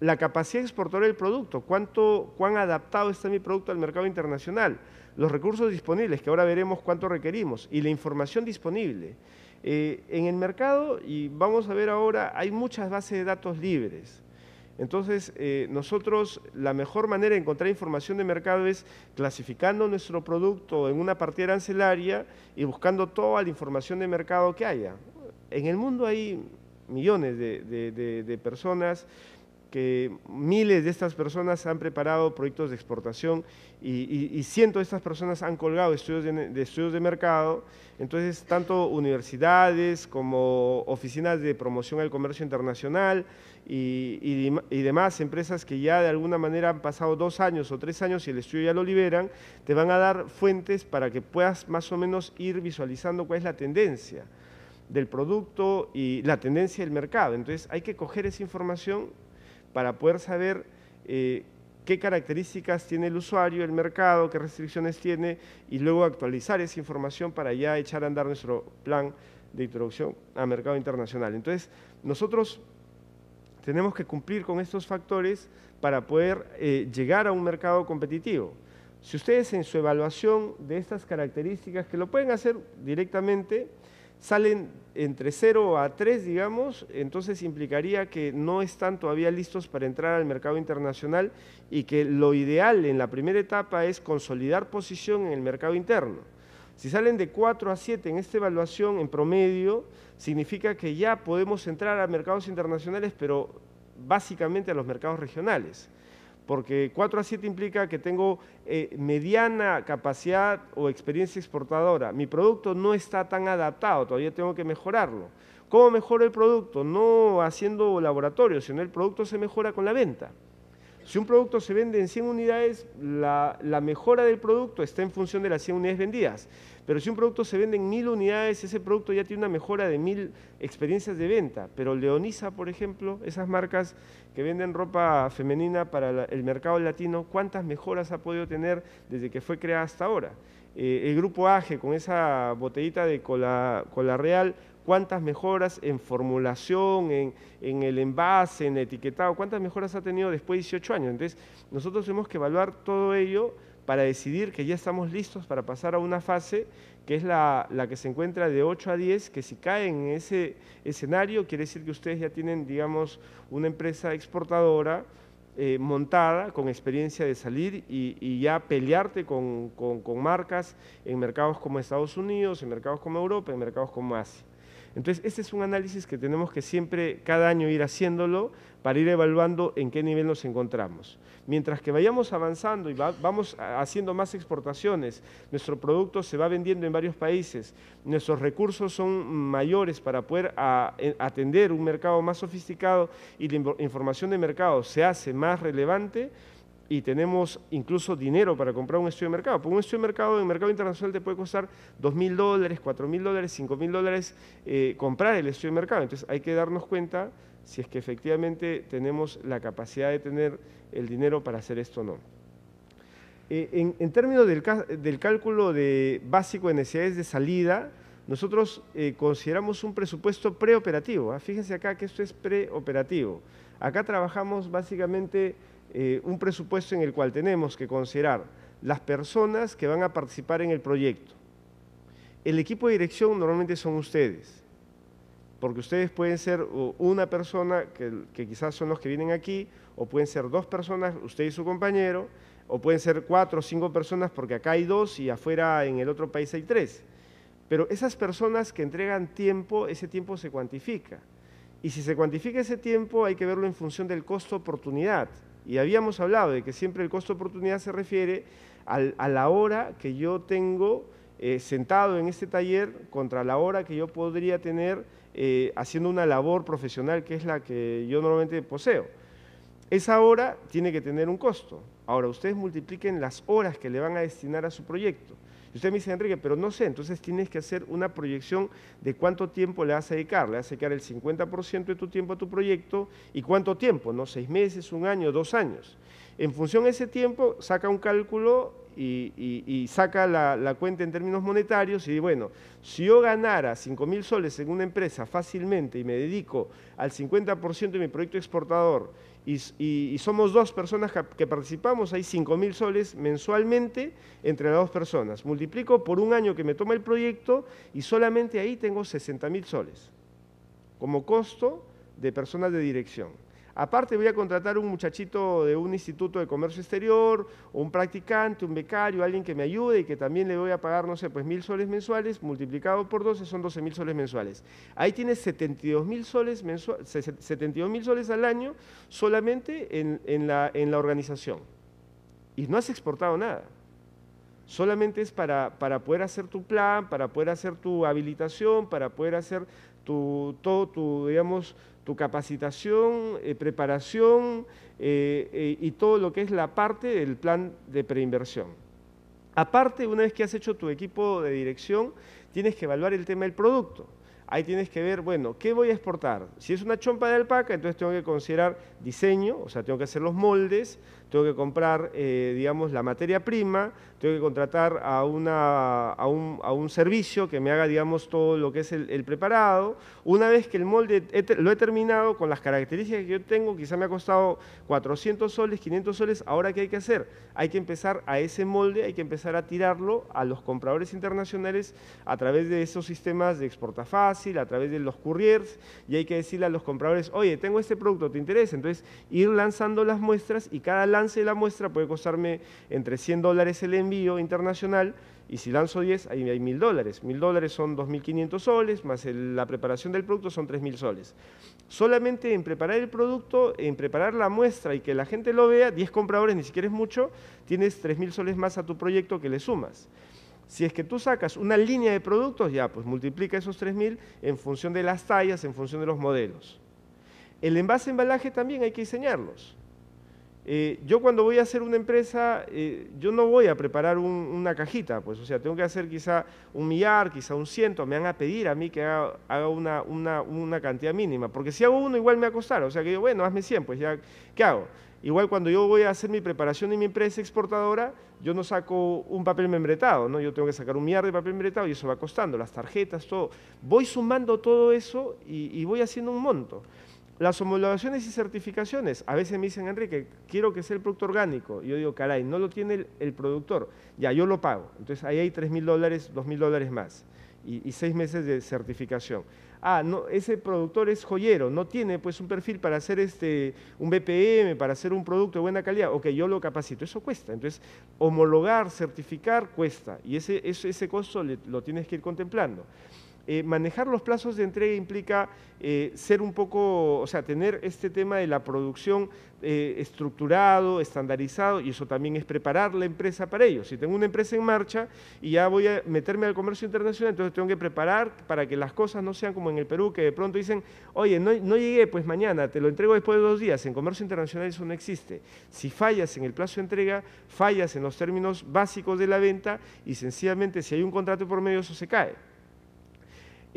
La capacidad exportadora del producto, cuán adaptado está mi producto al mercado internacional los recursos disponibles, que ahora veremos cuánto requerimos, y la información disponible. Eh, en el mercado, y vamos a ver ahora, hay muchas bases de datos libres. Entonces, eh, nosotros la mejor manera de encontrar información de mercado es clasificando nuestro producto en una partida arancelaria y buscando toda la información de mercado que haya. En el mundo hay millones de personas que miles de estas personas han preparado proyectos de exportación y, cientos de estas personas han colgado estudios de, estudios de mercado. Entonces, tanto universidades como oficinas de promoción al comercio internacional y, y, demás empresas que ya de alguna manera han pasado dos años o tres años y el estudio ya lo liberan, te van a dar fuentes para que puedas más o menos ir visualizando cuál es la tendencia del producto y la tendencia del mercado. Entonces hay que coger esa información para poder saber eh, qué características tiene el usuario, el mercado, qué restricciones tiene y luego actualizar esa información para ya echar a andar nuestro plan de introducción a mercado internacional. Entonces, nosotros tenemos que cumplir con estos factores para poder eh, llegar a un mercado competitivo. Si ustedes en su evaluación de estas características, que lo pueden hacer directamente, salen entre 0 a 3, digamos, entonces implicaría que no están todavía listos para entrar al mercado internacional y que lo ideal en la primera etapa es consolidar posición en el mercado interno. Si salen de 4 a 7 en esta evaluación en promedio, significa que ya podemos entrar a mercados internacionales, pero básicamente a los mercados regionales porque 4 a 7 implica que tengo eh, mediana capacidad o experiencia exportadora. Mi producto no está tan adaptado, todavía tengo que mejorarlo. ¿Cómo mejoro el producto? No haciendo laboratorio, sino el producto se mejora con la venta. Si un producto se vende en 100 unidades, la, la mejora del producto está en función de las 100 unidades vendidas. Pero si un producto se vende en mil unidades, ese producto ya tiene una mejora de mil experiencias de venta. Pero Leonisa, por ejemplo, esas marcas que venden ropa femenina para el mercado latino, ¿cuántas mejoras ha podido tener desde que fue creada hasta ahora? Eh, el grupo AGE con esa botellita de cola, real, cuántas mejoras en formulación, en, en, el envase, en etiquetado, cuántas mejoras ha tenido después de 18 años. Entonces, nosotros tenemos que evaluar todo ello para decidir que ya estamos listos para pasar a una fase que es la, que se encuentra de 8 a 10, que si caen en ese escenario, quiere decir que ustedes ya tienen, digamos, una empresa exportadora eh, montada con experiencia de salir y, ya pelearte con, con marcas en mercados como Estados Unidos, en mercados como Europa, en mercados como Asia. Entonces, este es un análisis que tenemos que siempre, cada año, ir haciéndolo para ir evaluando en qué nivel nos encontramos. Mientras que vayamos avanzando y vamos haciendo más exportaciones, nuestro producto se va vendiendo en varios países, nuestros recursos son mayores para poder atender un mercado más sofisticado y la información de mercado se hace más relevante, y tenemos incluso dinero para comprar un estudio de mercado. un estudio de mercado en el mercado internacional te puede costar 2.000 dólares, 4.000 dólares, 5.000 dólares eh, comprar el estudio de mercado. Entonces hay que darnos cuenta si es que efectivamente tenemos la capacidad de tener el dinero para hacer esto o no. Eh, en, términos del, cálculo de básico de necesidades de salida, nosotros eh, consideramos un presupuesto preoperativo. ¿ah? Fíjense acá que esto es preoperativo. Acá trabajamos básicamente eh, un presupuesto en el cual tenemos que considerar las personas que van a participar en el proyecto. El equipo de dirección normalmente son ustedes porque ustedes pueden ser una persona, que, quizás son los que vienen aquí, o pueden ser dos personas, usted y su compañero, o pueden ser cuatro o cinco personas, porque acá hay dos y afuera en el otro país hay tres. Pero esas personas que entregan tiempo, ese tiempo se cuantifica. Y si se cuantifica ese tiempo, hay que verlo en función del costo-oportunidad. Y habíamos hablado de que siempre el costo-oportunidad se refiere a la hora que yo tengo eh, sentado en este taller contra la hora que yo podría tener eh, haciendo una labor profesional que es la que yo normalmente poseo. Esa hora tiene que tener un costo. Ahora, ustedes multipliquen las horas que le van a destinar a su proyecto. Y usted me dice, Enrique, pero no sé, entonces tienes que hacer una proyección de cuánto tiempo le vas a dedicar. Le vas a dedicar el 50% de tu tiempo a tu proyecto y cuánto tiempo, ¿no? Seis meses, un año, dos años. En función de ese tiempo, saca un cálculo y, saca la, cuenta en términos monetarios y bueno, si yo ganara 5 mil soles en una empresa fácilmente y me dedico al 50% de mi proyecto exportador y, somos dos personas que, participamos, hay 5 mil soles mensualmente entre las dos personas. Multiplico por un año que me toma el proyecto y solamente ahí tengo 60 mil soles como costo de personas de dirección. Aparte voy a contratar un muchachito de un instituto de comercio exterior, o un practicante, un becario, alguien que me ayude y que también le voy a pagar, no sé, pues mil soles mensuales, multiplicado por 12 son 12 mil soles mensuales. Ahí tienes 72 mil soles, soles al año solamente en, la, en la organización. Y no has exportado nada solamente es para, para, poder hacer tu plan, para poder hacer tu habilitación, para poder hacer tu, todo tu, digamos, tu capacitación, eh, preparación eh, eh, y todo lo que es la parte del plan de preinversión. Aparte, una vez que has hecho tu equipo de dirección, tienes que evaluar el tema del producto. Ahí tienes que ver, bueno, ¿qué voy a exportar? Si es una chompa de alpaca, entonces tengo que considerar diseño, o sea, tengo que hacer los moldes, tengo que comprar, eh, digamos, la materia prima, tengo que contratar a, una, a, un, servicio que me haga, digamos, todo lo que es el, preparado. Una vez que el molde lo he terminado con las características que yo tengo, quizá me ha costado 400 soles, 500 soles, ahora ¿qué hay que hacer? Hay que empezar a ese molde, hay que empezar a tirarlo a los compradores internacionales a través de esos sistemas de exporta fácil, a través de los couriers, y hay que decirle a los compradores, oye, tengo este producto, ¿te interesa? Entonces, ir lanzando las muestras y cada lance la muestra puede costarme entre 100 dólares el envío internacional y si lanzo 10, ahí hay 1.000 dólares. 1.000 dólares son 2.500 soles, más la preparación del producto son 3.000 soles. Solamente en preparar el producto, en preparar la muestra y que la gente lo vea, 10 compradores, ni siquiera es mucho, tienes 3.000 soles más a tu proyecto que le sumas. Si es que tú sacas una línea de productos, ya, pues multiplica esos 3.000 en función de las tallas, en función de los modelos. El envase embalaje también hay que diseñarlos. Eh, yo cuando voy a hacer una empresa, eh, yo no voy a preparar una cajita, pues, o sea, tengo que hacer quizá un millar, quizá un ciento, me van a pedir a mí que haga, una, cantidad mínima, porque si hago uno igual me va a costar, o sea, que yo, bueno, hazme 100, pues ya, ¿qué hago? Igual cuando yo voy a hacer mi preparación en mi empresa exportadora, yo no saco un papel membretado, ¿no? Yo tengo que sacar un millar de papel membretado y eso va costando, las tarjetas, todo. Voy sumando todo eso y voy haciendo un monto. Las homologaciones y certificaciones. A veces me dicen, Enrique, quiero que sea el producto orgánico. yo digo, caray, no lo tiene el, productor. Ya, yo lo pago. Entonces ahí hay 3 mil dólares, 2 mil dólares más. Y, seis meses de certificación. Ah, no, ese productor es joyero, no tiene pues un perfil para hacer este, un BPM, para hacer un producto de buena calidad. Ok, yo lo capacito, eso cuesta. Entonces, homologar, certificar cuesta. Y ese, costo lo tienes que ir contemplando. Eh, manejar los plazos de entrega implica eh, ser un poco, o sea, tener este tema de la producción eh, estructurado, estandarizado, y eso también es preparar la empresa para ello. Si tengo una empresa en marcha y ya voy a meterme al comercio internacional, entonces tengo que preparar para que las cosas no sean como en el Perú, que de pronto dicen, oye, no, no llegué, pues mañana, te lo entrego después de dos días. En comercio internacional eso no existe. Si fallas en el plazo de entrega, fallas en los términos básicos de la venta y sencillamente si hay un contrato por medio eso se cae.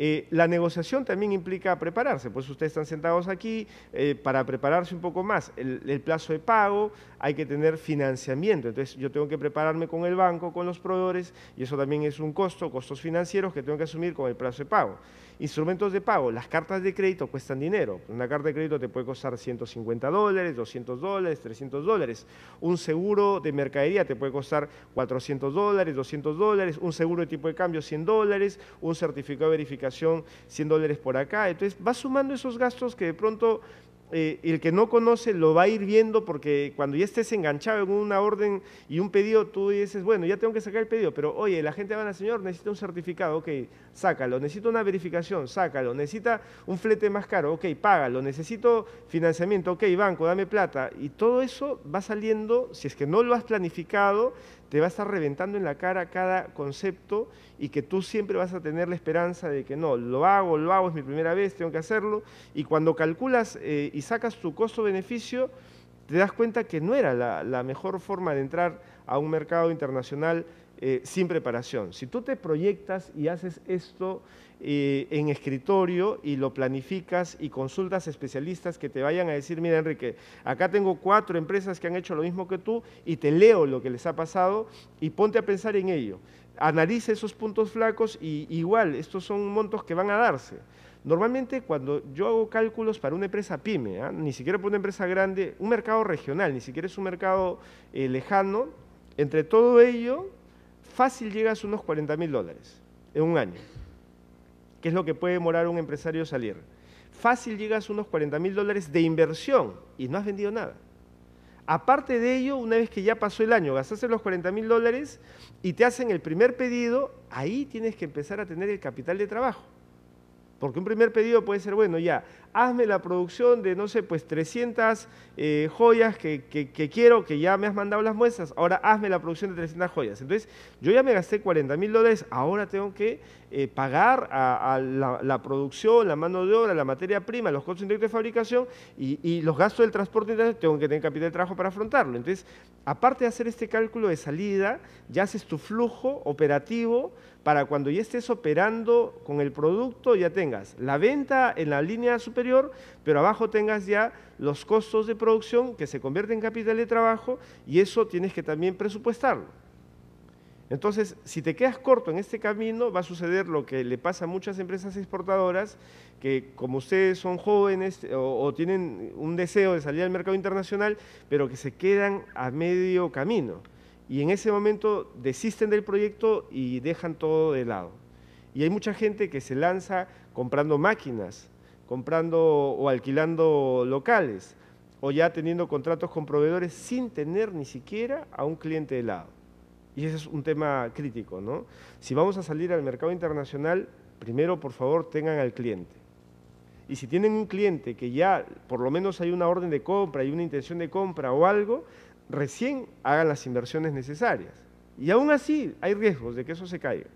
Eh, la negociación también implica prepararse, pues ustedes están sentados aquí eh, para prepararse un poco más. el, plazo de pago, hay que tener financiamiento, entonces yo tengo que prepararme con el banco, con los proveedores, y eso también es un costo, costos financieros que tengo que asumir con el plazo de pago. Instrumentos de pago, las cartas de crédito cuestan dinero. Una carta de crédito te puede costar 150 dólares, 200 dólares, 300 dólares. Un seguro de mercadería te puede costar 400 dólares, 200 dólares. Un seguro de tipo de cambio 100 dólares. Un certificado de verificación 100 dólares por acá. Entonces vas sumando esos gastos que de pronto eh, el que no conoce lo va a ir viendo porque cuando ya estés enganchado en una orden y un pedido, tú dices, bueno, ya tengo que sacar el pedido, pero oye, la gente va a señor, necesita un certificado, ok, sácalo, necesito una verificación, sácalo, necesita un flete más caro, ok, págalo, necesito financiamiento, ok, banco, dame plata. Y todo eso va saliendo, si es que no lo has planificado, te va a estar reventando en la cara cada concepto y que tú siempre vas a tener la esperanza de que no, lo hago, lo hago, es mi primera vez, tengo que hacerlo. Y cuando calculas eh, y sacas tu costo-beneficio, te das cuenta que no era la, mejor forma de entrar a un mercado internacional eh, sin preparación. Si tú te proyectas y haces esto en escritorio y lo planificas y consultas especialistas que te vayan a decir, mira Enrique, acá tengo cuatro empresas que han hecho lo mismo que tú y te leo lo que les ha pasado y ponte a pensar en ello. Analiza esos puntos flacos y igual, estos son montos que van a darse. Normalmente cuando yo hago cálculos para una empresa pyme, ¿ah? ni siquiera para una empresa grande, un mercado regional, ni siquiera es un mercado eh, lejano, entre todo ello, fácil llegas a unos 40 mil dólares en un año que es lo que puede demorar un empresario salir. Fácil llegas a unos 40 mil dólares de inversión y no has vendido nada. Aparte de ello, una vez que ya pasó el año, gastaste los 40 mil dólares y te hacen el primer pedido, ahí tienes que empezar a tener el capital de trabajo. Porque un primer pedido puede ser, bueno, ya, hazme la producción de, no sé, pues 300 eh, joyas que, quiero, que ya me has mandado las muestras, ahora hazme la producción de 300 joyas. Entonces, yo ya me gasté 40 mil dólares, ahora tengo que eh, pagar a, la, producción, la mano de obra, la materia prima, los costos indirectos de fabricación y, y los gastos del transporte, tengo que tener capital de trabajo para afrontarlo. Entonces, aparte de hacer este cálculo de salida, ya haces tu flujo operativo para cuando ya estés operando con el producto, ya tengas la venta en la línea superior, pero abajo tengas ya los costos de producción que se convierten en capital de trabajo y eso tienes que también presupuestarlo. Entonces, si te quedas corto en este camino, va a suceder lo que le pasa a muchas empresas exportadoras, que como ustedes son jóvenes o, tienen un deseo de salir al mercado internacional, pero que se quedan a medio camino. Y en ese momento desisten del proyecto y dejan todo de lado. Y hay mucha gente que se lanza comprando máquinas, comprando o alquilando locales o ya teniendo contratos con proveedores sin tener ni siquiera a un cliente de lado. Y ese es un tema crítico, ¿no? Si vamos a salir al mercado internacional, primero, por favor, tengan al cliente. Y si tienen un cliente que ya por lo menos hay una orden de compra, hay una intención de compra o algo, recién hagan las inversiones necesarias. Y aún así hay riesgos de que eso se caiga.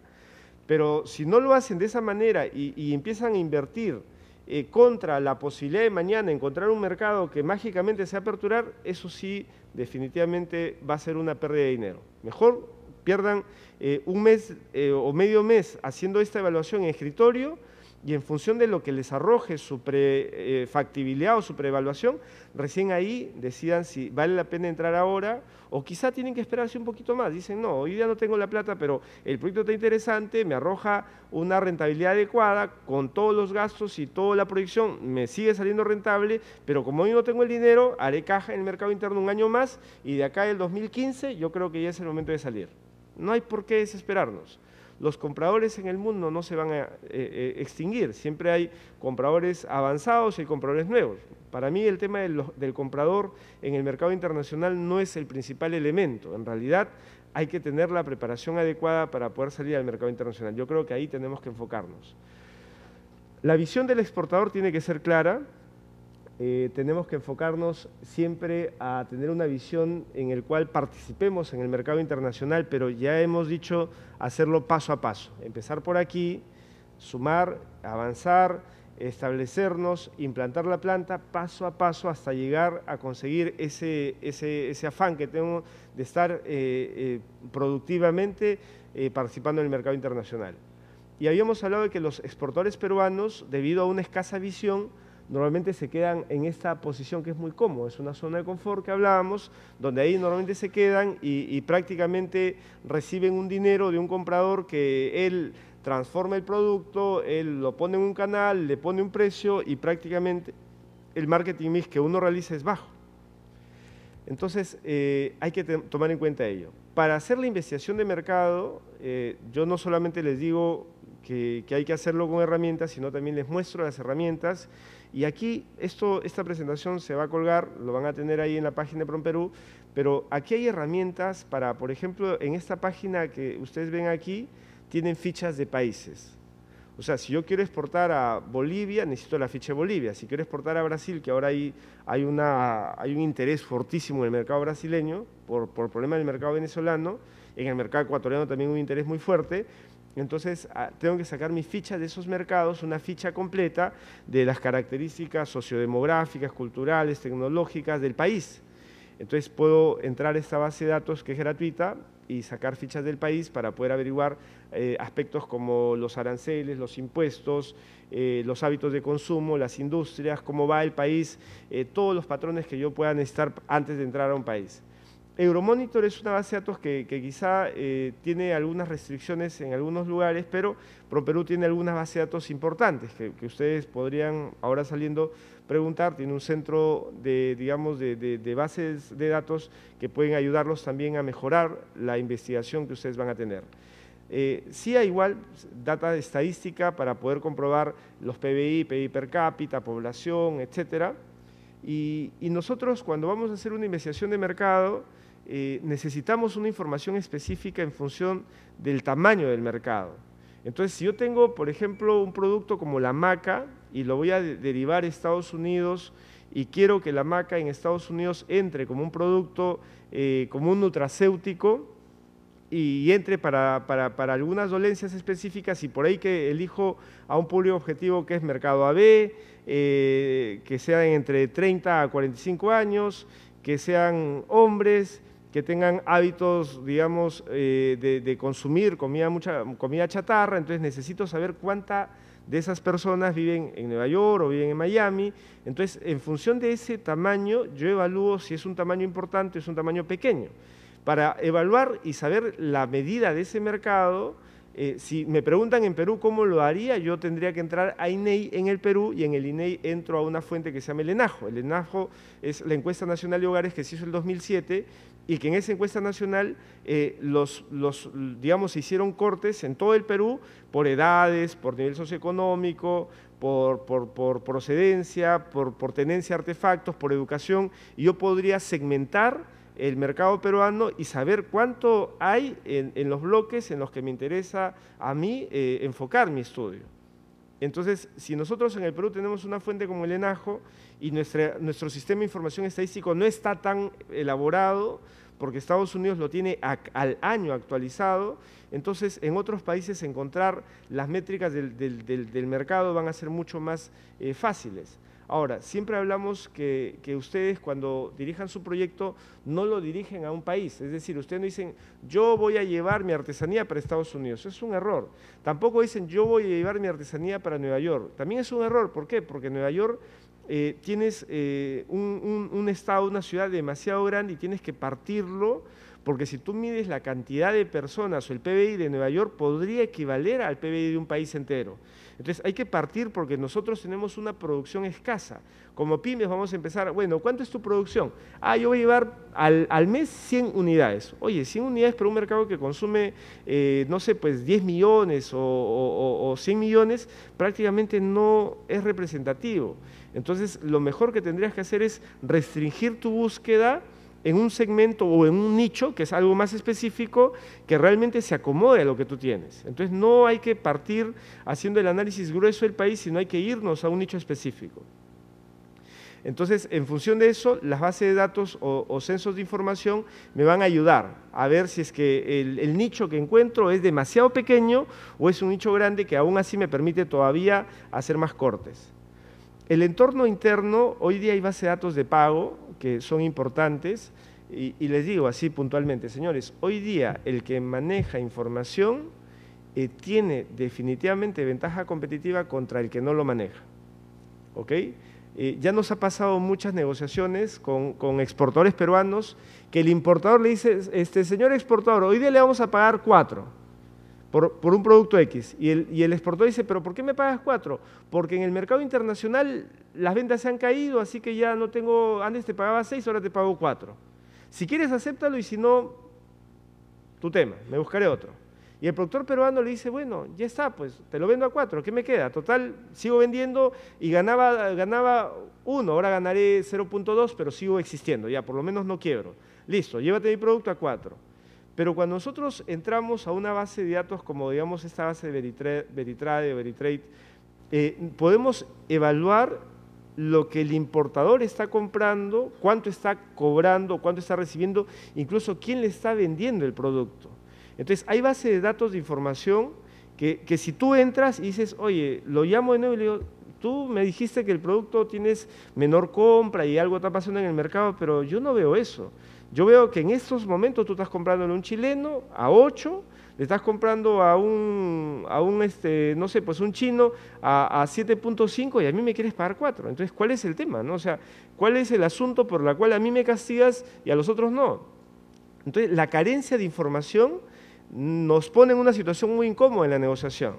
Pero si no lo hacen de esa manera y, y empiezan a invertir eh, contra la posibilidad de mañana encontrar un mercado que mágicamente se aperturar, eso sí definitivamente va a ser una pérdida de dinero. Mejor pierdan eh, un mes eh, o medio mes haciendo esta evaluación en escritorio, y en función de lo que les arroje su pre, eh, factibilidad o su preevaluación, recién ahí decidan si vale la pena entrar ahora o quizá tienen que esperarse un poquito más. Dicen, no, hoy día no tengo la plata, pero el proyecto está interesante, me arroja una rentabilidad adecuada con todos los gastos y toda la proyección, me sigue saliendo rentable, pero como hoy no tengo el dinero, haré caja en el mercado interno un año más y de acá del 2015 yo creo que ya es el momento de salir. No hay por qué desesperarnos los compradores en el mundo no se van a eh, eh, extinguir. Siempre hay compradores avanzados y compradores nuevos. Para mí el tema del comprador en el mercado internacional no es el principal elemento. En realidad hay que tener la preparación adecuada para poder salir al mercado internacional. Yo creo que ahí tenemos que enfocarnos. La visión del exportador tiene que ser clara, eh, tenemos que enfocarnos siempre a tener una visión en el cual participemos en el mercado internacional, pero ya hemos dicho hacerlo paso a paso, empezar por aquí, sumar, avanzar, establecernos, implantar la planta paso a paso hasta llegar a conseguir ese, afán que tengo de estar eh, eh, productivamente participando en el mercado internacional. Y habíamos hablado de que los exportadores peruanos, debido a una escasa visión, normalmente se quedan en esta posición que es muy cómoda, es una zona de confort que hablábamos, donde ahí normalmente se quedan y, prácticamente reciben un dinero de un comprador que él transforma el producto, él lo pone en un canal, le pone un precio y prácticamente el marketing mix que uno realiza es bajo. Entonces, eh, hay que tomar en cuenta ello. Para hacer la investigación de mercado, eh, yo no solamente les digo que hay que hacerlo con herramientas, sino también les muestro las herramientas y aquí, esta presentación se va a colgar, lo van a tener ahí en la página de PromPerú, pero aquí hay herramientas para, por ejemplo, en esta página que ustedes ven aquí, tienen fichas de países. O sea, si yo quiero exportar a Bolivia, necesito la ficha de Bolivia. Si quiero exportar a Brasil, que ahora hay, un interés fortísimo en el mercado brasileño, por, el problema del mercado venezolano, en el mercado ecuatoriano también un interés muy fuerte, entonces ah, tengo que sacar mi ficha de esos mercados, una ficha completa de las características sociodemográficas, culturales, tecnológicas del país. Entonces puedo entrar a esta base de datos que es gratuita y sacar fichas del país para poder averiguar eh, aspectos como los aranceles, los impuestos, eh, los hábitos de consumo, las industrias, cómo va el país, eh, todos los patrones que yo pueda necesitar antes de entrar a un país. Euromonitor es una base de datos que, quizá eh, tiene algunas restricciones en algunos lugares, pero ProPerú tiene algunas bases de datos importantes que, ustedes podrían, ahora saliendo, preguntar. Tiene un centro de, digamos, de, bases de datos que pueden ayudarlos también a mejorar la investigación que ustedes van a tener. Eh, sí hay igual data de estadística para poder comprobar los PBI, PBI per cápita, población, etcétera. y nosotros cuando vamos a hacer una investigación de mercado, eh, necesitamos una información específica en función del tamaño del mercado. Entonces, si yo tengo, por ejemplo, un producto como la maca y lo voy a derivar a Estados Unidos y quiero que la maca en Estados Unidos entre como un producto, eh, como un nutracéutico y entre para, para, algunas dolencias específicas y por ahí que elijo a un público objetivo que es mercado AB, eh, que sean entre 30 a 45 años, que sean hombres, que tengan hábitos, digamos, eh, de, consumir comida, mucha, comida chatarra, entonces necesito saber cuánta de esas personas viven en Nueva York o viven en Miami. Entonces, en función de ese tamaño, yo evalúo si es un tamaño importante o es un tamaño pequeño. Para evaluar y saber la medida de ese mercado, eh, si me preguntan en Perú cómo lo haría, yo tendría que entrar a INEI en el Perú y en el INEI entro a una fuente que se llama el ENAJO. El ENAJO es la encuesta nacional de hogares que se hizo en el 2007 y que en esa encuesta nacional eh, los, los, digamos, se hicieron cortes en todo el Perú por edades, por nivel socioeconómico, por, procedencia, por, tenencia de artefactos, por educación, y yo podría segmentar el mercado peruano y saber cuánto hay en, los bloques en los que me interesa a mí eh, enfocar mi estudio. Entonces, si nosotros en el Perú tenemos una fuente como el ENAJO y nuestro sistema de información estadístico no está tan elaborado, porque Estados Unidos lo tiene al año actualizado, entonces en otros países encontrar las métricas del, mercado van a ser mucho más eh, fáciles. Ahora, siempre hablamos que, ustedes cuando dirijan su proyecto no lo dirigen a un país, es decir, ustedes no dicen yo voy a llevar mi artesanía para Estados Unidos, es un error. Tampoco dicen yo voy a llevar mi artesanía para Nueva York, también es un error, ¿por qué? Porque Nueva York eh, tienes eh, un, un estado, una ciudad demasiado grande y tienes que partirlo porque si tú mides la cantidad de personas o el PBI de Nueva York podría equivaler al PBI de un país entero. Entonces hay que partir porque nosotros tenemos una producción escasa. Como pymes vamos a empezar, bueno, ¿cuánto es tu producción? Ah, yo voy a llevar al, al mes 100 unidades. Oye, 100 unidades para un mercado que consume, eh, no sé, pues 10 millones o, o 100 millones, prácticamente no es representativo. Entonces lo mejor que tendrías que hacer es restringir tu búsqueda en un segmento o en un nicho, que es algo más específico, que realmente se acomode a lo que tú tienes. Entonces no hay que partir haciendo el análisis grueso del país, sino hay que irnos a un nicho específico. Entonces, en función de eso, las bases de datos o, censos de información me van a ayudar a ver si es que el, el nicho que encuentro es demasiado pequeño o es un nicho grande que aún así me permite todavía hacer más cortes. El entorno interno, hoy día hay bases de datos de pago, que son importantes. Y, les digo así puntualmente, señores, hoy día el que maneja información eh, tiene definitivamente ventaja competitiva contra el que no lo maneja. ¿Ok? Eh, ya nos ha pasado muchas negociaciones con, con, exportadores peruanos que el importador le dice, este señor exportador, hoy día le vamos a pagar cuatro por, un producto X y el, exportador dice, pero ¿por qué me pagas cuatro? Porque en el mercado internacional las ventas se han caído, así que ya no tengo, antes te pagaba seis, ahora te pago cuatro. Si quieres, acéptalo y si no, tu tema, me buscaré otro. Y el productor peruano le dice, bueno, ya está, pues te lo vendo a cuatro, ¿qué me queda? Total, sigo vendiendo y ganaba, ganaba uno, ahora ganaré 0.2, pero sigo existiendo, ya por lo menos no quiebro. Listo, llévate mi producto a cuatro. Pero cuando nosotros entramos a una base de datos como digamos esta base de Veritrade, o Veritrade, eh, podemos evaluar lo que el importador está comprando, cuánto está cobrando, cuánto está recibiendo, incluso quién le está vendiendo el producto. Entonces, hay base de datos de información que, que si tú entras y dices, oye, lo llamo de nuevo y le digo, tú me dijiste que el producto tienes menor compra y algo está pasando en el mercado, pero yo no veo eso. Yo veo que en estos momentos tú estás comprando a un chileno a 8, le estás comprando a un, a un este, no sé, pues un chino a, 7.5 y a mí me quieres pagar 4. Entonces, ¿cuál es el tema? No? O sea, ¿cuál es el asunto por la cual a mí me castigas y a los otros no? Entonces, la carencia de información nos pone en una situación muy incómoda en la negociación.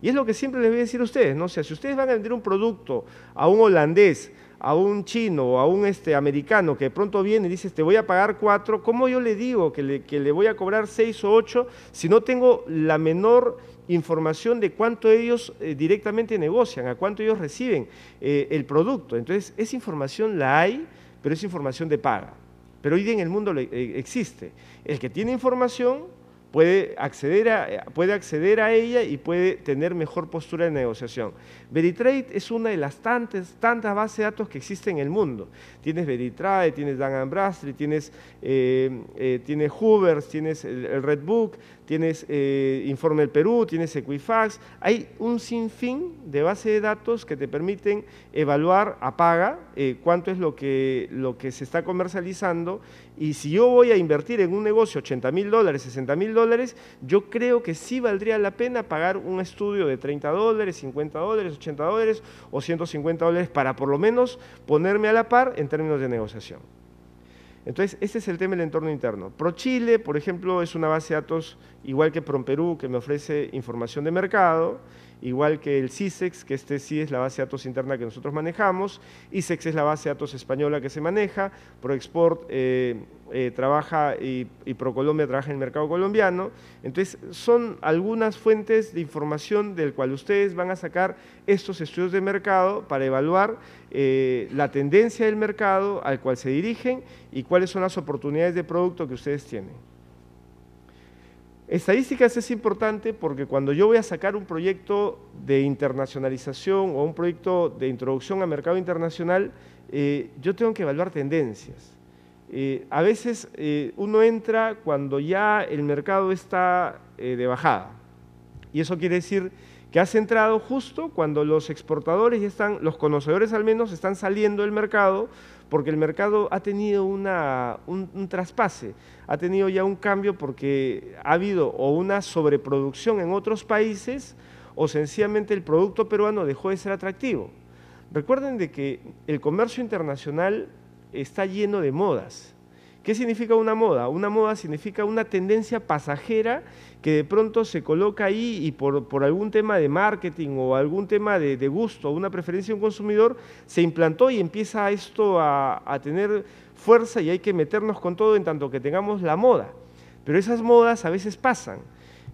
Y es lo que siempre les voy a decir a ustedes, ¿no? O si ustedes van a vender un producto a un holandés a un chino o a un este, americano que pronto viene y dice, te voy a pagar cuatro, ¿cómo yo le digo que le, voy a cobrar seis o ocho si no tengo la menor información de cuánto ellos eh, directamente negocian, a cuánto ellos reciben eh, el producto? Entonces, esa información la hay, pero es información de paga. Pero hoy día en el mundo eh, existe. El que tiene información puede acceder, a, puede acceder a ella y puede tener mejor postura de negociación. Veritrade es una de las tantas, bases de datos que existen en el mundo. Tienes Veritrade, tienes Dan Ambrastri, tienes, eh, eh tienes el, Redbook, tienes eh, Informe del Perú, tienes Equifax. Hay un sinfín de bases de datos que te permiten evaluar a paga eh, cuánto es lo que, lo que se está comercializando. Y si yo voy a invertir en un negocio 80 mil dólares, 60 mil dólares, yo creo que sí valdría la pena pagar un estudio de 30 dólares, 50 dólares, dólares o 150 dólares para por lo menos ponerme a la par en términos de negociación. Entonces, ese es el tema del entorno interno. ProChile, por ejemplo, es una base de datos igual que PromPerú, que me ofrece información de mercado igual que el CISEX, que este sí es la base de datos interna que nosotros manejamos, ISEX es la base de datos española que se maneja, ProExport eh, eh, trabaja y, ProColombia trabaja en el mercado colombiano. Entonces, son algunas fuentes de información del cual ustedes van a sacar estos estudios de mercado para evaluar eh, la tendencia del mercado al cual se dirigen y cuáles son las oportunidades de producto que ustedes tienen. Estadísticas es importante porque cuando yo voy a sacar un proyecto de internacionalización o un proyecto de introducción al mercado internacional, eh, yo tengo que evaluar tendencias. Eh, a veces eh, uno entra cuando ya el mercado está de bajada. Y eso quiere decir que has entrado justo cuando los exportadores y están, los conocedores al menos, están saliendo del mercado porque el mercado ha tenido un, traspase, ha tenido ya un cambio porque ha habido o una sobreproducción en otros países o sencillamente el producto peruano dejó de ser atractivo. Recuerden de que el comercio internacional está lleno de modas. ¿Qué significa una moda? Una moda significa una tendencia pasajera que de pronto se coloca ahí y por, algún tema de marketing o algún tema de, gusto gusto, una preferencia de un consumidor, se implantó y empieza esto a tener fuerza y hay que meternos con todo en tanto que tengamos la moda. Pero esas modas a veces pasan.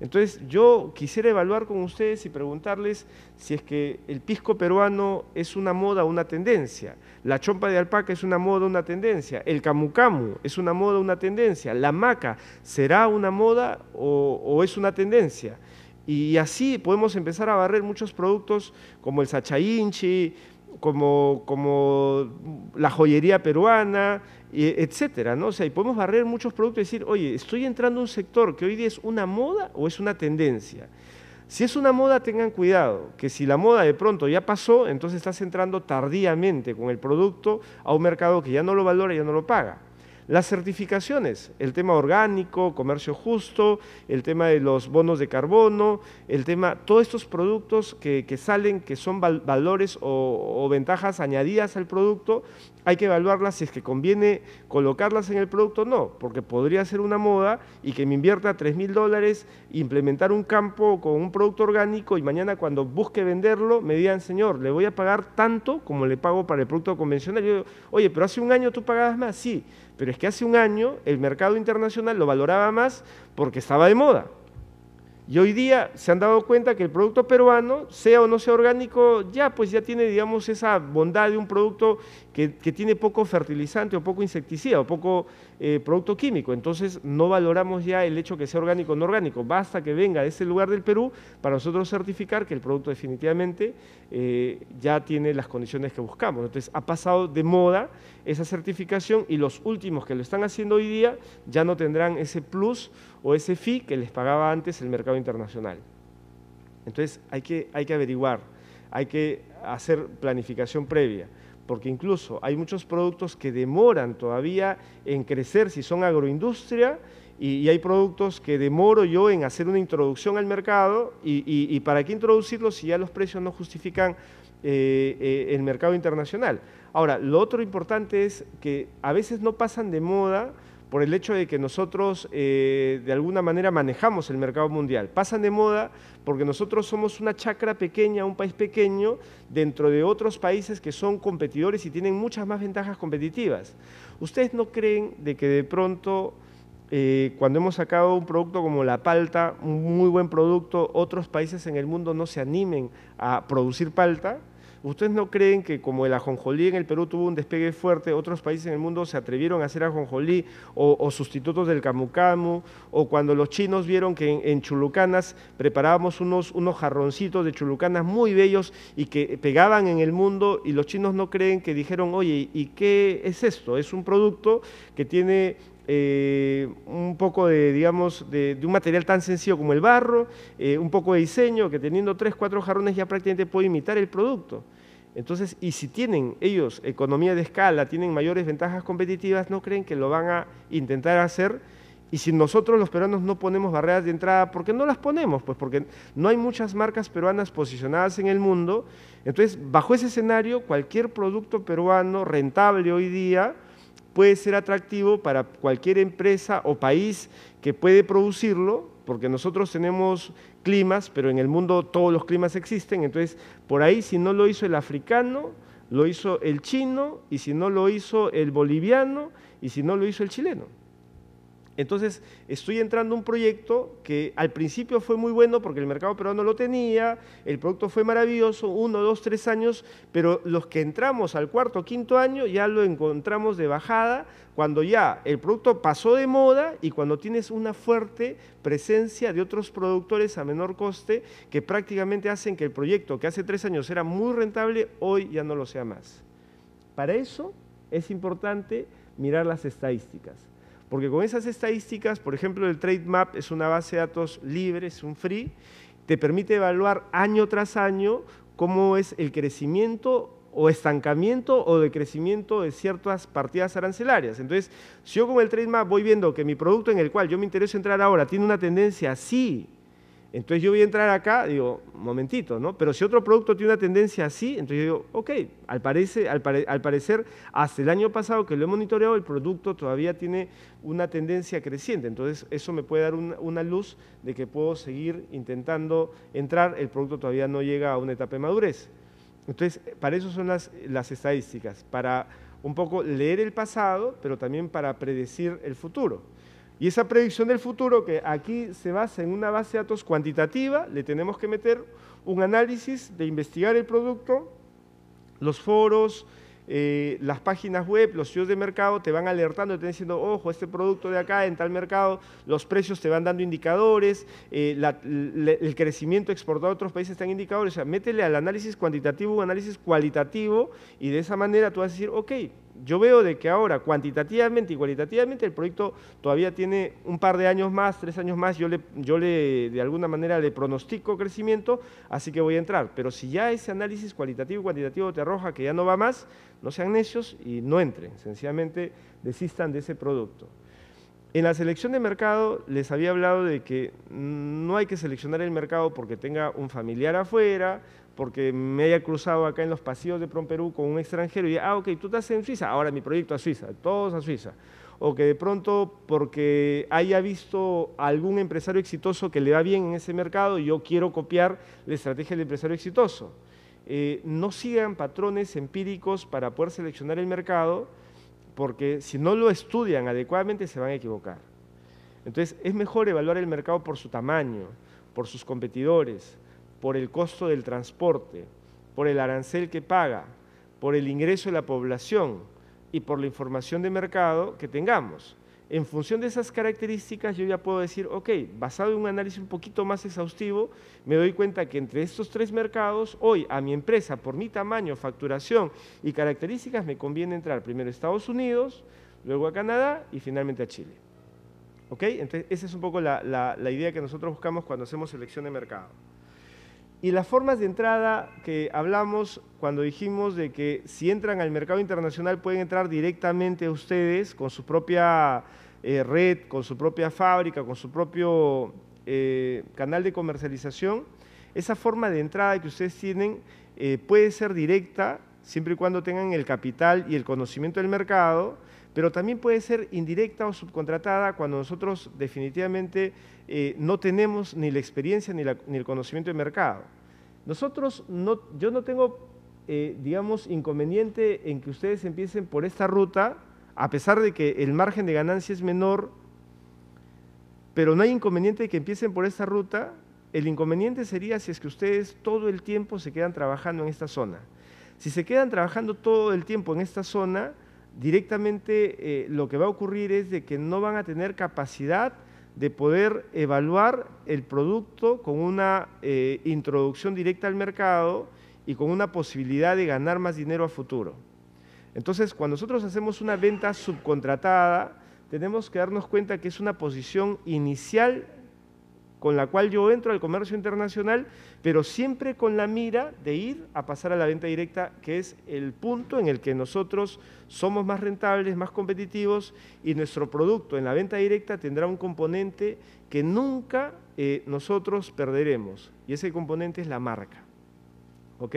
Entonces yo quisiera evaluar con ustedes y preguntarles si es que el pisco peruano es una moda o una tendencia, la chompa de alpaca es una moda o una tendencia, el camucamu es una moda o una tendencia, la maca será una moda o, es una tendencia. Y así podemos empezar a barrer muchos productos como el sachainchi, como, la joyería peruana, etcétera, ¿no? O sea, y podemos barrer muchos productos y decir, oye, estoy entrando a un sector que hoy día es una moda o es una tendencia. Si es una moda, tengan cuidado, que si la moda de pronto ya pasó, entonces estás entrando tardíamente con el producto a un mercado que ya no lo valora, ya no lo paga. Las certificaciones, el tema orgánico, comercio justo, el tema de los bonos de carbono, el tema, todos estos productos que, salen, que son valores o ventajas añadidas al producto, hay que evaluarlas si es que conviene colocarlas en el producto o no, porque podría ser una moda y que me invierta 3 mil dólares, implementar un campo con un producto orgánico y mañana cuando busque venderlo me digan, señor, le voy a pagar tanto como le pago para el producto convencional. Yo oye, pero hace un año tú pagabas más, sí, pero es que hace un año el mercado internacional lo valoraba más porque estaba de moda. Y hoy día se han dado cuenta que el producto peruano, sea o no sea orgánico, ya pues ya tiene, digamos, esa bondad de un producto que, tiene poco fertilizante o poco insecticida o poco eh, producto químico. Entonces no valoramos ya el hecho que sea orgánico o no orgánico. Basta que venga de ese lugar del Perú para nosotros certificar que el producto definitivamente eh, ya tiene las condiciones que buscamos. Entonces ha pasado de moda esa certificación y los últimos que lo están haciendo hoy día ya no tendrán ese plus o ese fee que les pagaba antes el mercado internacional. Entonces hay que, hay que averiguar, hay que hacer planificación previa, porque incluso hay muchos productos que demoran todavía en crecer si son agroindustria y, hay productos que demoro yo en hacer una introducción al mercado y, para qué introducirlos si ya los precios no justifican eh, eh, el mercado internacional. Ahora, lo otro importante es que a veces no pasan de moda por el hecho de que nosotros eh, de alguna manera manejamos el mercado mundial. Pasan de moda porque nosotros somos una chacra pequeña, un país pequeño, dentro de otros países que son competidores y tienen muchas más ventajas competitivas. ¿Ustedes no creen de que de pronto... Eh, cuando hemos sacado un producto como la palta, un muy buen producto, otros países en el mundo no se animen a producir palta, ¿Ustedes no creen que como el ajonjolí en el Perú tuvo un despegue fuerte, otros países en el mundo se atrevieron a hacer ajonjolí o, sustitutos del camucamu? O cuando los chinos vieron que en, chulucanas preparábamos unos, unos jarroncitos de chulucanas muy bellos y que pegaban en el mundo y los chinos no creen que dijeron, oye, ¿y qué es esto? Es un producto que tiene eh, un poco de, digamos, de, un material tan sencillo como el barro, eh, un poco de diseño, que teniendo tres, cuatro jarrones ya prácticamente puede imitar el producto. Entonces, y si tienen ellos economía de escala, tienen mayores ventajas competitivas, no creen que lo van a intentar hacer. Y si nosotros los peruanos no ponemos barreras de entrada, ¿por qué no las ponemos? Pues porque no hay muchas marcas peruanas posicionadas en el mundo. Entonces, bajo ese escenario, cualquier producto peruano rentable hoy día, puede ser atractivo para cualquier empresa o país que puede producirlo, porque nosotros tenemos climas, pero en el mundo todos los climas existen, entonces por ahí si no lo hizo el africano, lo hizo el chino, y si no lo hizo el boliviano, y si no lo hizo el chileno. Entonces, estoy entrando a un proyecto que al principio fue muy bueno porque el mercado peruano lo tenía, el producto fue maravilloso, uno, dos, tres años, pero los que entramos al cuarto, quinto año ya lo encontramos de bajada cuando ya el producto pasó de moda y cuando tienes una fuerte presencia de otros productores a menor coste que prácticamente hacen que el proyecto que hace tres años era muy rentable, hoy ya no lo sea más. Para eso es importante mirar las estadísticas. Porque con esas estadísticas, por ejemplo, el Trade Map es una base de datos libre, es un free, te permite evaluar año tras año cómo es el crecimiento o estancamiento o decrecimiento de ciertas partidas arancelarias. Entonces, si yo con el Trade Map voy viendo que mi producto en el cual yo me interesa entrar ahora tiene una tendencia así entonces yo voy a entrar acá, digo, momentito, ¿no? Pero si otro producto tiene una tendencia así, entonces yo digo, ok, al, al, parecer, hasta el año pasado que lo he monitoreado, el producto todavía tiene una tendencia creciente. Entonces eso me puede dar una luz de que puedo seguir intentando entrar, el producto todavía no llega a una etapa de madurez. Entonces, para eso son las estadísticas, para un poco leer el pasado, pero también para predecir el futuro. Y esa predicción del futuro, que aquí se basa en una base de datos cuantitativa, le tenemos que meter un análisis de investigar el producto, los foros, eh, las páginas web, los sitios e de mercado te van alertando, te van diciendo, ojo, este producto de acá en tal mercado, los precios te van dando indicadores, eh, el crecimiento exportado a otros países están indicadores. O sea, métele al análisis cuantitativo un análisis cualitativo y de esa manera tú vas a decir, ok, yo veo de que ahora, cuantitativamente y cualitativamente, el proyecto todavía tiene un par de años más, tres años más, yo, le, yo le, de alguna manera le pronostico crecimiento, así que voy a entrar. Pero si ya ese análisis cualitativo y cuantitativo te arroja que ya no va más, no sean necios y no entren, sencillamente desistan de ese producto. En la selección de mercado les había hablado de que no hay que seleccionar el mercado porque tenga un familiar afuera porque me haya cruzado acá en los pasillos de Perú con un extranjero y diga, ah, ok, tú estás en Suiza, ahora mi proyecto a Suiza, todos a Suiza. O que de pronto, porque haya visto algún empresario exitoso que le va bien en ese mercado, yo quiero copiar la estrategia del empresario exitoso. Eh, no sigan patrones empíricos para poder seleccionar el mercado, porque si no lo estudian adecuadamente se van a equivocar. Entonces, es mejor evaluar el mercado por su tamaño, por sus competidores, por el costo del transporte, por el arancel que paga, por el ingreso de la población y por la información de mercado que tengamos. En función de esas características yo ya puedo decir, ok, basado en un análisis un poquito más exhaustivo, me doy cuenta que entre estos tres mercados, hoy a mi empresa, por mi tamaño, facturación y características, me conviene entrar primero a Estados Unidos, luego a Canadá y finalmente a Chile. ¿Ok? Entonces, esa es un poco la idea que nosotros buscamos cuando hacemos selección de mercado. Y las formas de entrada que hablamos cuando dijimos de que si entran al mercado internacional pueden entrar directamente a ustedes con su propia eh, red, con su propia fábrica, con su propio eh, canal de comercialización, esa forma de entrada que ustedes tienen eh, puede ser directa siempre y cuando tengan el capital y el conocimiento del mercado pero también puede ser indirecta o subcontratada cuando nosotros definitivamente eh, no tenemos ni la experiencia ni, el conocimiento de mercado. Nosotros, no, yo no tengo, eh, digamos, inconveniente en que ustedes empiecen por esta ruta, a pesar de que el margen de ganancia es menor, pero no hay inconveniente de que empiecen por esta ruta. El inconveniente sería si es que ustedes todo el tiempo se quedan trabajando en esta zona. Si se quedan trabajando todo el tiempo en esta zona, directamente eh, lo que va a ocurrir es de que no van a tener capacidad de poder evaluar el producto con una eh, introducción directa al mercado y con una posibilidad de ganar más dinero a futuro. Entonces, cuando nosotros hacemos una venta subcontratada, tenemos que darnos cuenta que es una posición inicial con la cual yo entro al comercio internacional, pero siempre con la mira de ir a pasar a la venta directa, que es el punto en el que nosotros somos más rentables, más competitivos y nuestro producto en la venta directa tendrá un componente que nunca eh, nosotros perderemos, y ese componente es la marca. ¿Ok?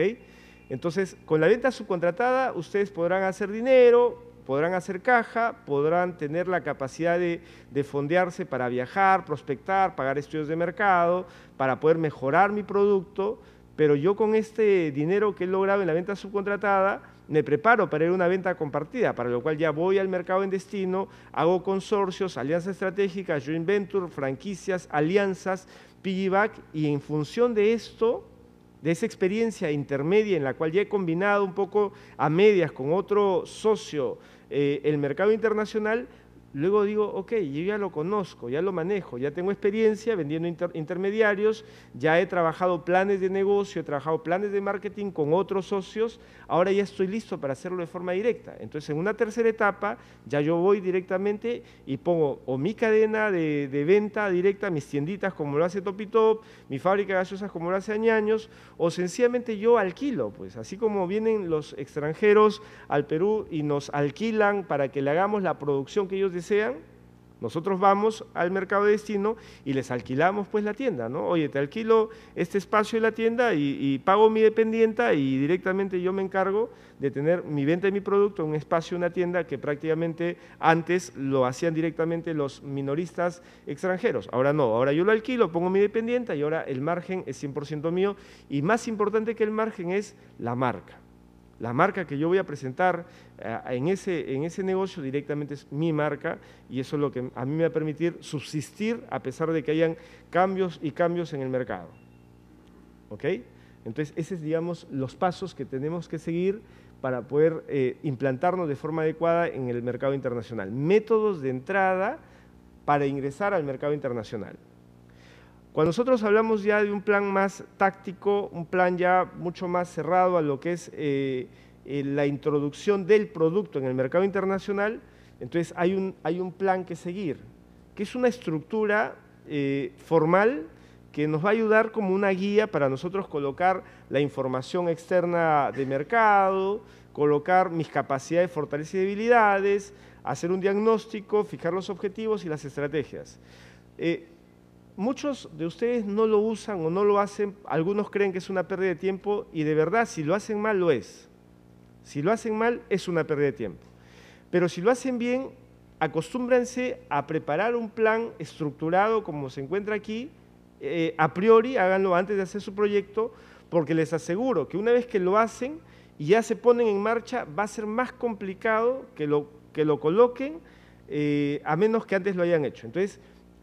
Entonces, con la venta subcontratada ustedes podrán hacer dinero, podrán hacer caja, podrán tener la capacidad de, fondearse para viajar, prospectar, pagar estudios de mercado, para poder mejorar mi producto, pero yo con este dinero que he logrado en la venta subcontratada, me preparo para ir a una venta compartida, para lo cual ya voy al mercado en destino, hago consorcios, alianzas estratégicas, joint venture, franquicias, alianzas, piggyback, y en función de esto de esa experiencia intermedia en la cual ya he combinado un poco a medias con otro socio eh, el mercado internacional, Luego digo, ok, yo ya lo conozco, ya lo manejo, ya tengo experiencia vendiendo intermediarios, ya he trabajado planes de negocio, he trabajado planes de marketing con otros socios, ahora ya estoy listo para hacerlo de forma directa. Entonces, en una tercera etapa, ya yo voy directamente y pongo o mi cadena de, venta directa, mis tienditas como lo hace Topitop, mi fábrica de gaseosas como lo hace Añaños, o sencillamente yo alquilo, pues así como vienen los extranjeros al Perú y nos alquilan para que le hagamos la producción que ellos desean sean, nosotros vamos al mercado de destino y les alquilamos pues la tienda, ¿no? Oye, te alquilo este espacio de la tienda y, pago mi dependienta y directamente yo me encargo de tener mi venta de mi producto en un espacio, una tienda que prácticamente antes lo hacían directamente los minoristas extranjeros. Ahora no, ahora yo lo alquilo, pongo mi dependienta y ahora el margen es 100% mío y más importante que el margen es la marca la marca que yo voy a presentar, en ese, en ese negocio directamente es mi marca y eso es lo que a mí me va a permitir subsistir a pesar de que hayan cambios y cambios en el mercado. ¿Ok? Entonces, esos es, digamos, los pasos que tenemos que seguir para poder eh, implantarnos de forma adecuada en el mercado internacional. Métodos de entrada para ingresar al mercado internacional. Cuando nosotros hablamos ya de un plan más táctico, un plan ya mucho más cerrado a lo que es... Eh, eh, la introducción del producto en el mercado internacional, entonces hay un, hay un plan que seguir, que es una estructura eh, formal que nos va a ayudar como una guía para nosotros colocar la información externa de mercado, colocar mis capacidades, fortalezas y debilidades, hacer un diagnóstico, fijar los objetivos y las estrategias. Eh, muchos de ustedes no lo usan o no lo hacen, algunos creen que es una pérdida de tiempo y de verdad si lo hacen mal lo es. Si lo hacen mal, es una pérdida de tiempo. Pero si lo hacen bien, acostúmbrense a preparar un plan estructurado como se encuentra aquí. Eh, a priori, háganlo antes de hacer su proyecto, porque les aseguro que una vez que lo hacen y ya se ponen en marcha, va a ser más complicado que lo, que lo coloquen eh, a menos que antes lo hayan hecho. Entonces,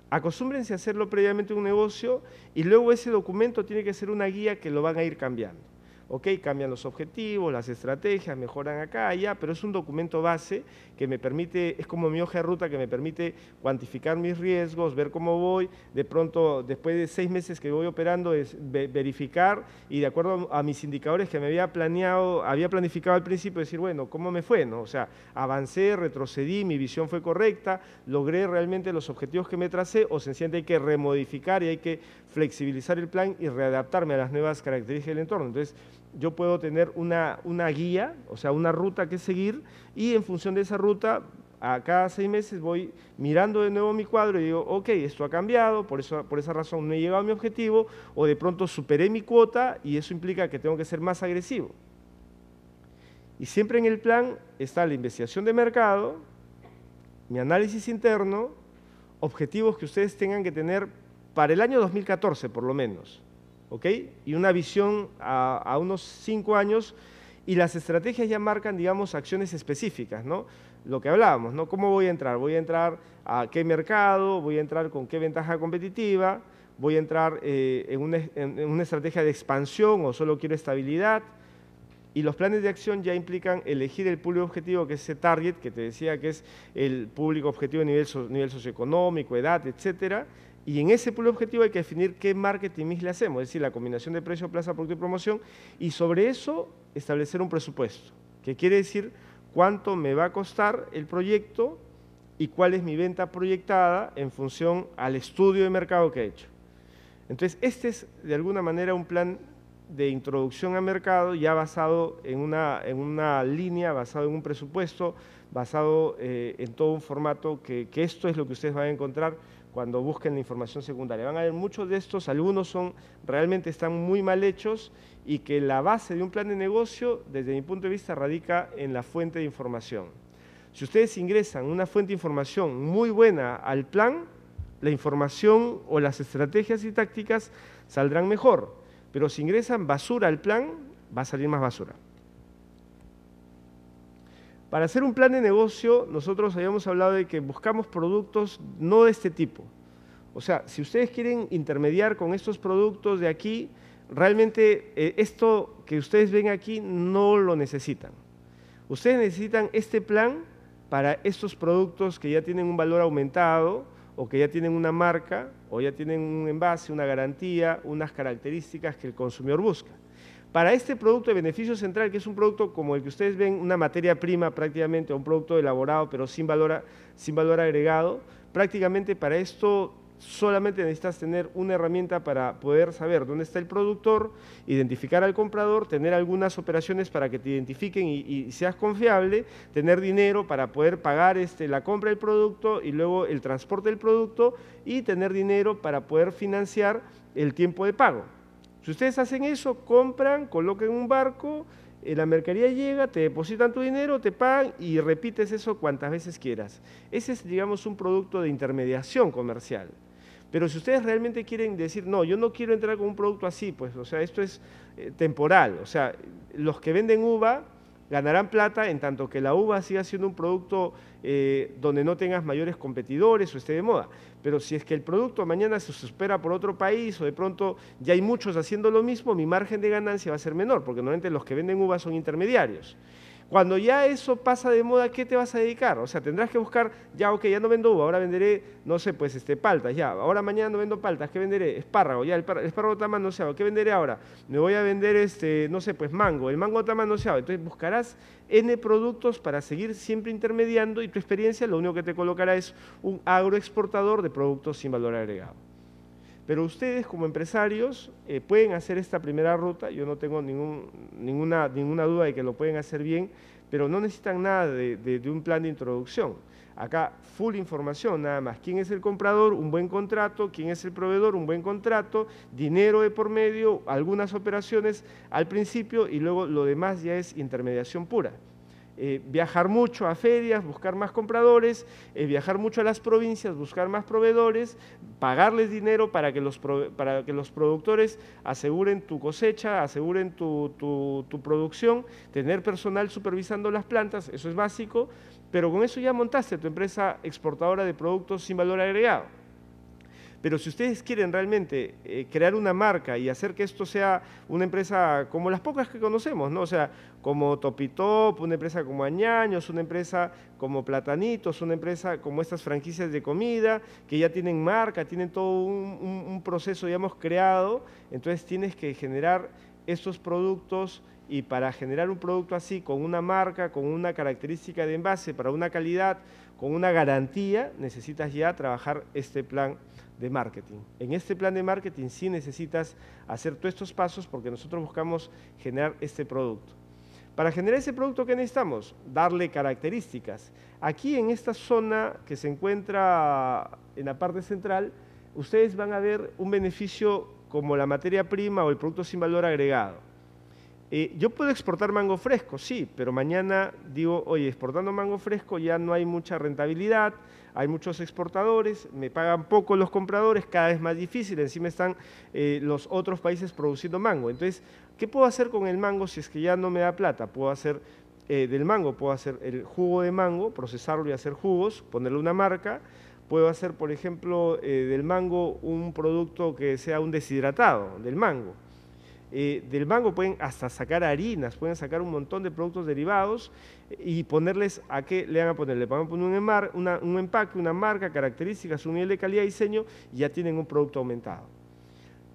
acostúmbrense a hacerlo previamente un negocio y luego ese documento tiene que ser una guía que lo van a ir cambiando ok, cambian los objetivos, las estrategias, mejoran acá, y allá, pero es un documento base que me permite, es como mi hoja de ruta que me permite cuantificar mis riesgos, ver cómo voy, de pronto, después de seis meses que voy operando, es verificar y de acuerdo a mis indicadores que me había planeado, había planificado al principio, decir, bueno, ¿cómo me fue? No? O sea, avancé, retrocedí, mi visión fue correcta, logré realmente los objetivos que me tracé o se que hay que remodificar y hay que flexibilizar el plan y readaptarme a las nuevas características del entorno. Entonces, yo puedo tener una, una guía, o sea, una ruta que seguir y en función de esa ruta a cada seis meses voy mirando de nuevo mi cuadro y digo, ok, esto ha cambiado, por, eso, por esa razón no he llegado a mi objetivo, o de pronto superé mi cuota y eso implica que tengo que ser más agresivo. Y siempre en el plan está la investigación de mercado, mi análisis interno, objetivos que ustedes tengan que tener para el año 2014 por lo menos, ¿ok? Y una visión a, unos cinco años y las estrategias ya marcan, digamos, acciones específicas, ¿no? Lo que hablábamos, ¿no? ¿Cómo voy a entrar? ¿Voy a entrar a qué mercado? ¿Voy a entrar con qué ventaja competitiva? ¿Voy a entrar eh, en, una, estrategia de expansión o solo quiero estabilidad? Y los planes de acción ya implican elegir el público objetivo, que es ese target que te decía que es el público objetivo a nivel, nivel socioeconómico, edad, etcétera, y en ese pool objetivo hay que definir qué marketing mix le hacemos, es decir, la combinación de precio, plaza, producto y promoción, y sobre eso establecer un presupuesto, que quiere decir cuánto me va a costar el proyecto y cuál es mi venta proyectada en función al estudio de mercado que he hecho. Entonces, este es de alguna manera un plan de introducción a mercado ya basado en una, en una línea, basado en un presupuesto, basado eh, en todo un formato que, que esto es lo que ustedes van a encontrar cuando busquen la información secundaria. Van a ver muchos de estos, algunos son realmente están muy mal hechos y que la base de un plan de negocio, desde mi punto de vista, radica en la fuente de información. Si ustedes ingresan una fuente de información muy buena al plan, la información o las estrategias y tácticas saldrán mejor. Pero si ingresan basura al plan, va a salir más basura. Para hacer un plan de negocio, nosotros habíamos hablado de que buscamos productos no de este tipo. O sea, si ustedes quieren intermediar con estos productos de aquí, realmente eh, esto que ustedes ven aquí no lo necesitan. Ustedes necesitan este plan para estos productos que ya tienen un valor aumentado o que ya tienen una marca o ya tienen un envase, una garantía, unas características que el consumidor busca. Para este producto de beneficio central, que es un producto como el que ustedes ven, una materia prima prácticamente, un producto elaborado pero sin valor, sin valor agregado, prácticamente para esto solamente necesitas tener una herramienta para poder saber dónde está el productor, identificar al comprador, tener algunas operaciones para que te identifiquen y, seas confiable, tener dinero para poder pagar este, la compra del producto y luego el transporte del producto y tener dinero para poder financiar el tiempo de pago. Si ustedes hacen eso, compran, coloquen un barco, eh, la mercadería llega, te depositan tu dinero, te pagan y repites eso cuantas veces quieras. Ese es, digamos, un producto de intermediación comercial. Pero si ustedes realmente quieren decir, no, yo no quiero entrar con un producto así, pues, o sea, esto es eh, temporal. O sea, los que venden uva ganarán plata en tanto que la uva siga siendo un producto eh, donde no tengas mayores competidores o esté de moda. Pero si es que el producto mañana se supera por otro país o de pronto ya hay muchos haciendo lo mismo, mi margen de ganancia va a ser menor, porque normalmente los que venden uva son intermediarios. Cuando ya eso pasa de moda, ¿qué te vas a dedicar? O sea, tendrás que buscar, ya, ok, ya no vendo uva, ahora venderé, no sé, pues, este, paltas, ya, ahora mañana no vendo paltas, ¿qué venderé? Espárrago, ya, el, espárrago está manoseado, ¿qué venderé ahora? Me voy a vender, este, no sé, pues, mango, el mango está manoseado. Entonces buscarás N productos para seguir siempre intermediando y tu experiencia lo único que te colocará es un agroexportador de productos sin valor agregado. Pero ustedes como empresarios eh, pueden hacer esta primera ruta, yo no tengo ninguna, duda de que lo pueden hacer bien, pero no necesitan nada de, un plan de introducción. Acá full información nada más. ¿Quién es el comprador? Un buen contrato. ¿Quién es el proveedor? Un buen contrato. Dinero de por medio, algunas operaciones al principio y luego lo demás ya es intermediación pura. Eh, viajar mucho a ferias, buscar más compradores, eh, viajar mucho a las provincias, buscar más proveedores, pagarles dinero para que los, para que los productores aseguren tu cosecha, aseguren tu producción, tener personal supervisando las plantas, eso es básico, pero con eso ya montaste tu empresa exportadora de productos sin valor agregado. Pero si ustedes quieren realmente eh, crear una marca y hacer que esto sea una empresa como las pocas que conocemos, ¿no? O sea, como Topitop, una empresa como Añaños, una empresa como Platanitos, una empresa como estas franquicias de comida, que ya tienen marca, tienen todo un, un proceso, digamos, creado, entonces tienes que generar estos productos y para generar un producto así, con una marca, con una característica de envase, para una calidad, con una garantía, necesitas ya trabajar este plan de marketing. En este plan de marketing sí necesitas hacer todos estos pasos porque nosotros buscamos generar este producto. Para generar ese producto, ¿qué necesitamos? Darle características. Aquí en esta zona que se encuentra en la parte central, ustedes van a ver un beneficio como la materia prima o el producto sin valor agregado. Eh, yo puedo exportar mango fresco, sí, pero mañana digo, oye, exportando mango fresco ya no hay mucha rentabilidad, hay muchos exportadores, me pagan poco los compradores, cada vez más difícil, encima están eh, los otros países produciendo mango. Entonces, ¿qué puedo hacer con el mango si es que ya no me da plata? Puedo hacer eh, del mango, puedo hacer el jugo de mango, procesarlo y hacer jugos, ponerle una marca. Puedo hacer, por ejemplo, eh, del mango un producto que sea un deshidratado del mango. del mango pueden hasta sacar harinas, pueden sacar un montón de productos derivados y ponerles a qué le van a poner. Le van a poner un, un empaque, una marca, características, un nivel de calidad y diseño y ya tienen un producto aumentado.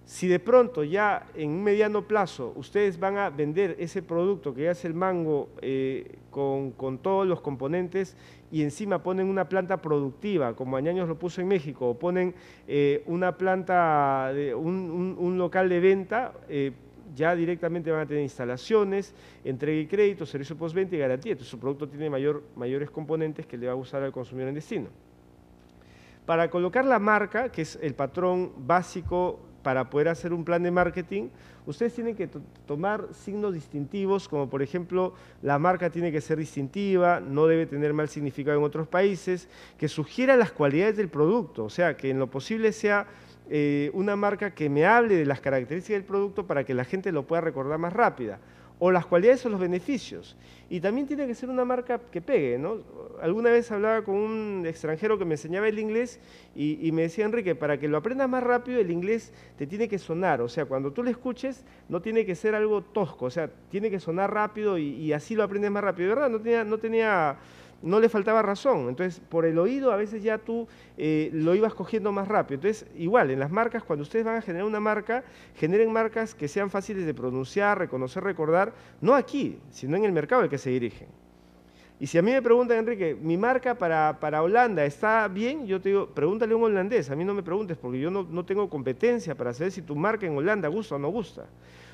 Si de pronto ya en un mediano plazo ustedes van a vender ese producto que ya es el mango eh, con, todos los componentes y encima ponen una planta productiva, como Añaños lo puso en México, o ponen eh, una planta, de, un, local de venta, eh, ya directamente van a tener instalaciones, entrega y crédito, servicio postventa y garantía. Entonces su producto tiene mayor, mayores componentes que le va a usar al consumidor en destino. Para colocar la marca, que es el patrón básico para poder hacer un plan de marketing, ustedes tienen que tomar signos distintivos, como por ejemplo, la marca tiene que ser distintiva, no debe tener mal significado en otros países, que sugiera las cualidades del producto, o sea, que en lo posible sea eh, una marca que me hable de las características del producto para que la gente lo pueda recordar más rápida o las cualidades o los beneficios. Y también tiene que ser una marca que pegue, ¿no? Alguna vez hablaba con un extranjero que me enseñaba el inglés y, me decía, Enrique, para que lo aprendas más rápido, el inglés te tiene que sonar. O sea, cuando tú lo escuches, no tiene que ser algo tosco. O sea, tiene que sonar rápido y, así lo aprendes más rápido. De verdad, no tenía, no tenía no le faltaba razón. Entonces, por el oído a veces ya tú eh, lo ibas cogiendo más rápido. Entonces, igual, en las marcas, cuando ustedes van a generar una marca, generen marcas que sean fáciles de pronunciar, reconocer, recordar, no aquí, sino en el mercado al que se dirigen. Y si a mí me preguntan, Enrique, ¿mi marca para, para Holanda está bien? Yo te digo, pregúntale a un holandés, a mí no me preguntes, porque yo no, no tengo competencia para saber si tu marca en Holanda gusta o no gusta.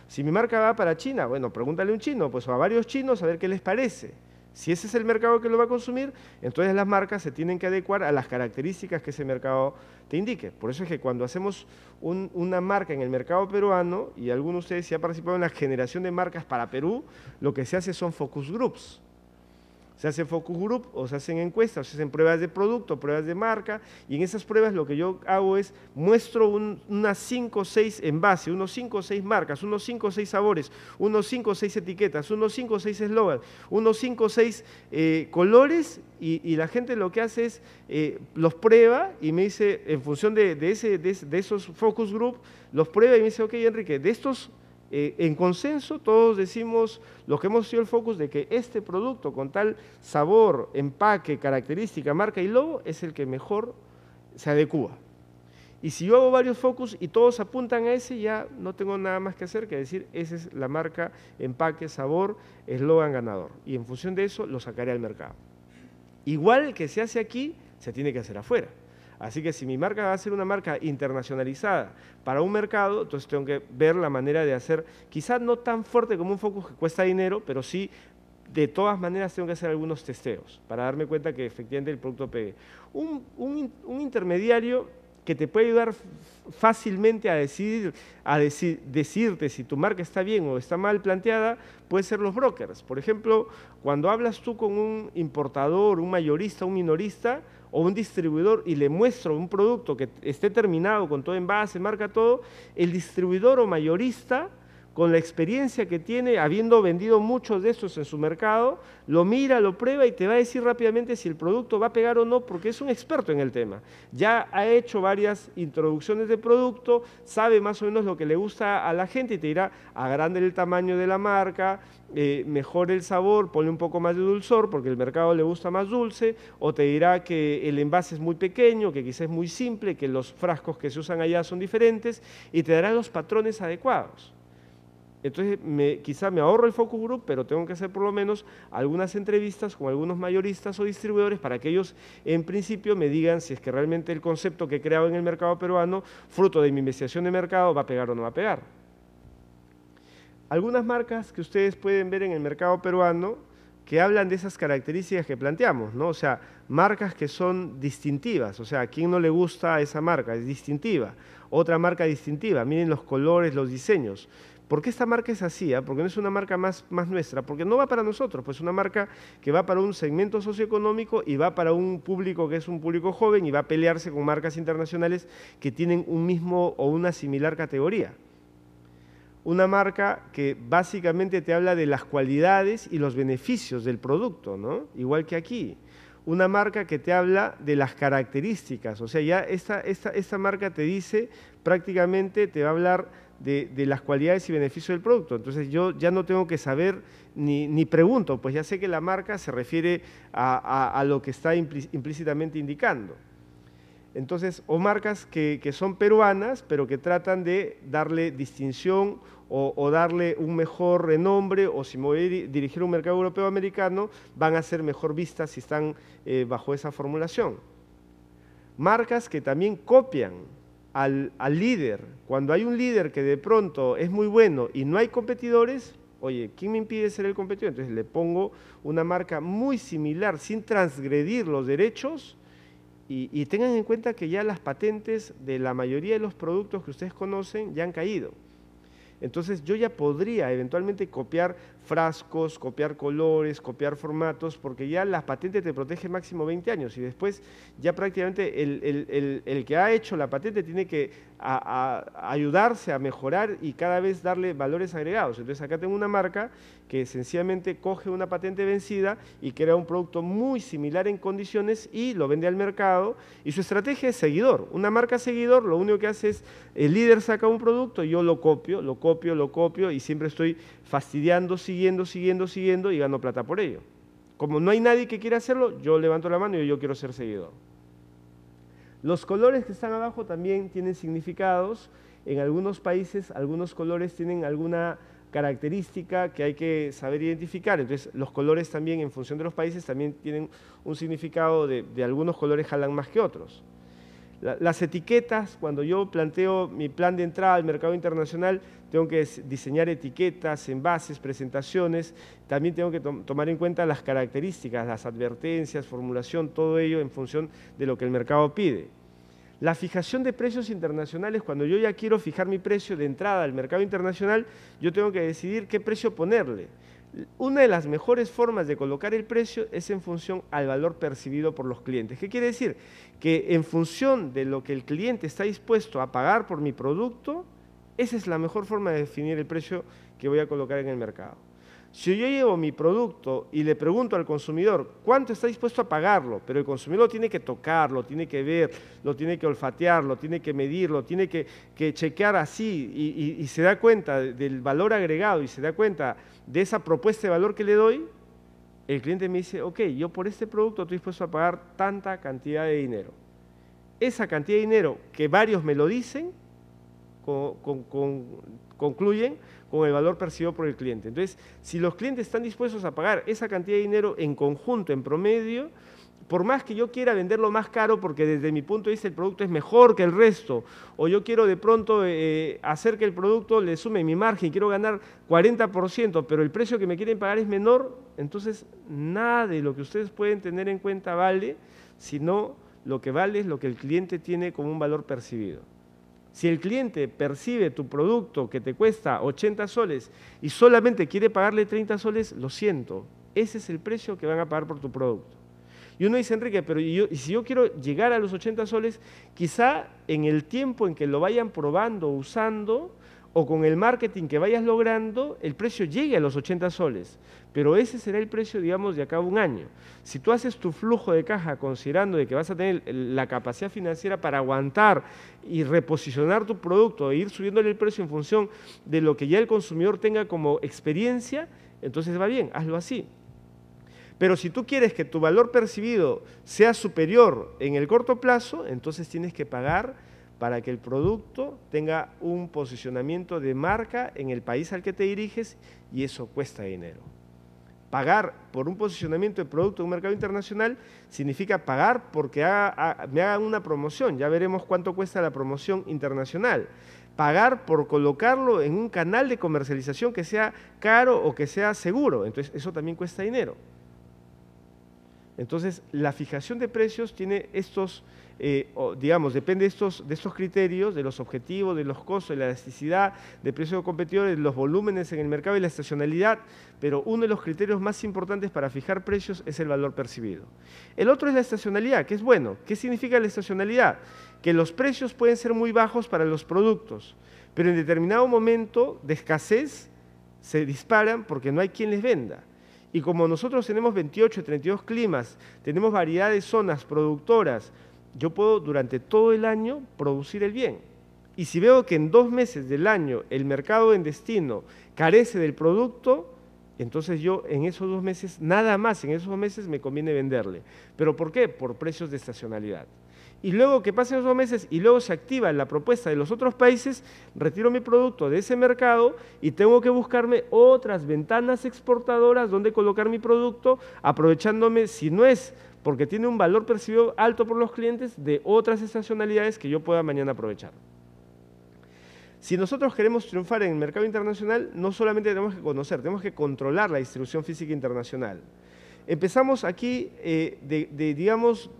Si mi marca va para China, bueno, pregúntale a un chino, pues a varios chinos a ver qué les parece. Si ese es el mercado que lo va a consumir, entonces las marcas se tienen que adecuar a las características que ese mercado te indique. Por eso es que cuando hacemos una marca en el mercado peruano, y alguno de ustedes ya ha participado en la generación de marcas para Perú, lo que se hace son focus groups. Se hace focus group o se hacen encuestas, se hacen pruebas de producto, pruebas de marca, y en esas pruebas lo que yo hago es muestro unas 5 o 6 envases, unos 5 o 6 marcas, unos 5 o 6 sabores, unos 5 o 6 etiquetas, unos 5 o 6 eslogans, unos 5 o 6 eh, colores, y, la gente lo que hace es eh, los prueba y me dice, en función de, de esos focus group, los prueba y me dice, ok, Enrique, de estos eh, en consenso todos decimos, los que hemos sido el focus de que este producto con tal sabor, empaque, característica, marca y logo es el que mejor se adecua. Y si yo hago varios focus y todos apuntan a ese, ya no tengo nada más que hacer que decir, esa es la marca, empaque, sabor, eslogan ganador. Y en función de eso lo sacaré al mercado. Igual que se hace aquí, se tiene que hacer afuera. Así que si mi marca va a ser una marca internacionalizada para un mercado, entonces tengo que ver la manera de hacer, quizás no tan fuerte como un focus que cuesta dinero, pero sí de todas maneras tengo que hacer algunos testeos para darme cuenta que efectivamente el producto pegue. Un, intermediario que te puede ayudar fácilmente a decidir, a decirte si tu marca está bien o está mal planteada, puede ser los brokers. Por ejemplo, cuando hablas tú con un importador, un mayorista, un minorista, o un distribuidor y le muestro un producto que esté terminado con todo en base, marca todo, el distribuidor o mayorista con la experiencia que tiene, habiendo vendido muchos de estos en su mercado, lo mira, lo prueba y te va a decir rápidamente si el producto va a pegar o no, porque es un experto en el tema. Ya ha hecho varias introducciones de producto, sabe más o menos lo que le gusta a la gente y te dirá, agrande el tamaño de la marca, eh, mejore el sabor, ponle un poco más de dulzor, porque el mercado le gusta más dulce, o te dirá que el envase es muy pequeño, que quizás es muy simple, que los frascos que se usan allá son diferentes, y te dará los patrones adecuados. Entonces, quizá me ahorro el focus group, pero tengo que hacer por lo menos algunas entrevistas con algunos mayoristas o distribuidores para que ellos, en principio, me digan si es que realmente el concepto que he creado en el mercado peruano, fruto de mi investigación de mercado, va a pegar o no va a pegar. Algunas marcas que ustedes pueden ver en el mercado peruano que hablan de esas características que planteamos, ¿no? O sea, marcas que son distintivas, o sea, ¿a quién no le gusta esa marca? Es distintiva. Otra marca distintiva, miren los colores, los diseños ¿Por qué esta marca es así? Ah? Porque no es una marca más, más nuestra, porque no va para nosotros, pues es una marca que va para un segmento socioeconómico y va para un público que es un público joven y va a pelearse con marcas internacionales que tienen un mismo o una similar categoría una marca que básicamente te habla de las cualidades y los beneficios del producto, ¿no? Igual que aquí. Una marca que te habla de las características, o sea, ya esta marca te dice prácticamente, te va a hablar de, las cualidades y beneficios del producto. Entonces yo ya no tengo que saber ni, pregunto, pues ya sé que la marca se refiere a, lo que está implícitamente indicando. Entonces, o marcas que, son peruanas, pero que tratan de darle distinción o, darle un mejor renombre, o si voy a dirigir un mercado europeo americano, van a ser mejor vistas si están eh, bajo esa formulación. Marcas que también copian al, líder. Cuando hay un líder que de pronto es muy bueno y no hay competidores, oye, ¿quién me impide ser el competidor? Entonces le pongo una marca muy similar sin transgredir los derechos y, y tengan en cuenta que ya las patentes de la mayoría de los productos que ustedes conocen ya han caído. Entonces yo ya podría eventualmente copiar frascos, copiar colores, copiar formatos, porque ya las patentes te protege máximo 20 años y después ya prácticamente el, que ha hecho la patente tiene que ayudarse a mejorar y cada vez darle valores agregados. Entonces acá tengo una marca que sencillamente coge una patente vencida y crea un producto muy similar en condiciones y lo vende al mercado y su estrategia es seguidor. Una marca seguidor lo único que hace es el líder saca un producto, yo lo copio, lo copio, lo copio y siempre estoy fastidiando, siguiendo, siguiendo, siguiendo y ganando plata por ello. Como no hay nadie que quiera hacerlo, yo levanto la mano y yo quiero ser seguidor. Los colores que están abajo también tienen significados. En algunos países, algunos colores tienen alguna característica que hay que saber identificar. Entonces, los colores también, en función de los países, también tienen un significado de, de algunos colores jalan más que otros. Las etiquetas, cuando yo planteo mi plan de entrada al mercado internacional, tengo que diseñar etiquetas, envases, presentaciones, también tengo que tomar en cuenta las características, las advertencias, formulación, todo ello en función de lo que el mercado pide. La fijación de precios internacionales, cuando yo ya quiero fijar mi precio de entrada al mercado internacional, yo tengo que decidir qué precio ponerle. Una de las mejores formas de colocar el precio es en función al valor percibido por los clientes. ¿Qué quiere decir? Que en función de lo que el cliente está dispuesto a pagar por mi producto, esa es la mejor forma de definir el precio que voy a colocar en el mercado. Si yo llevo mi producto y le pregunto al consumidor cuánto está dispuesto a pagarlo, pero el consumidor lo tiene que tocar, lo tiene que ver, lo tiene que olfatear, lo tiene que medir, lo tiene que, chequear así y se da cuenta del valor agregado y se da cuenta de esa propuesta de valor que le doy, el cliente me dice, ok, yo por este producto estoy dispuesto a pagar tanta cantidad de dinero. Esa cantidad de dinero que varios me lo dicen, concluyen con el valor percibido por el cliente. Entonces, si los clientes están dispuestos a pagar esa cantidad de dinero en conjunto, en promedio, por más que yo quiera venderlo más caro porque desde mi punto de vista el producto es mejor que el resto, o yo quiero de pronto eh, hacer que el producto le sume mi margen, quiero ganar 40%, pero el precio que me quieren pagar es menor, entonces nada de lo que ustedes pueden tener en cuenta vale, sino lo que vale es lo que el cliente tiene como un valor percibido. Si el cliente percibe tu producto que te cuesta 80 soles y solamente quiere pagarle 30 soles, lo siento, ese es el precio que van a pagar por tu producto. Y uno dice, Enrique, pero si yo quiero llegar a los 80 soles, quizá en el tiempo en que lo vayan probando, usando, o con el marketing que vayas logrando, el precio llegue a los 80 soles, pero ese será el precio, digamos, de acá a un año. Si tú haces tu flujo de caja considerando de que vas a tener la capacidad financiera para aguantar y reposicionar tu producto e ir subiéndole el precio en función de lo que ya el consumidor tenga como experiencia, entonces va bien, hazlo así. Pero si tú quieres que tu valor percibido sea superior en el corto plazo, entonces tienes que pagar para que el producto tenga un posicionamiento de marca en el país al que te diriges y eso cuesta dinero. Pagar por un posicionamiento de producto en un mercado internacional significa pagar porque me hagan una promoción, ya veremos cuánto cuesta la promoción internacional. Pagar por colocarlo en un canal de comercialización que sea caro o que sea seguro, entonces eso también cuesta dinero. Entonces, la fijación de precios tiene estos eh, digamos, depende de estos, de criterios, de los objetivos, de los costos, de la elasticidad, de precios de competidores, de los volúmenes en el mercado y la estacionalidad, pero uno de los criterios más importantes para fijar precios es el valor percibido. El otro es la estacionalidad, que es bueno. ¿Qué significa la estacionalidad? Que los precios pueden ser muy bajos para los productos, pero en determinado momento de escasez se disparan porque no hay quien les venda. Y como nosotros tenemos 28, 32 climas, tenemos variedad de zonas productoras, yo puedo durante todo el año producir el bien. Y si veo que en dos meses del año el mercado en destino carece del producto, entonces yo en esos dos meses, nada más en esos dos meses me conviene venderle. ¿Pero por qué? Por precios de estacionalidad. Y luego que pasen esos dos meses y luego se activa la propuesta de los otros países, retiro mi producto de ese mercado y tengo que buscarme otras ventanas exportadoras donde colocar mi producto, aprovechándome, si no es porque tiene un valor percibido alto por los clientes de otras estacionalidades que yo pueda mañana aprovechar. Si nosotros queremos triunfar en el mercado internacional, no solamente tenemos que conocer, tenemos que controlar la distribución física internacional. Empezamos aquí eh, de, digamos,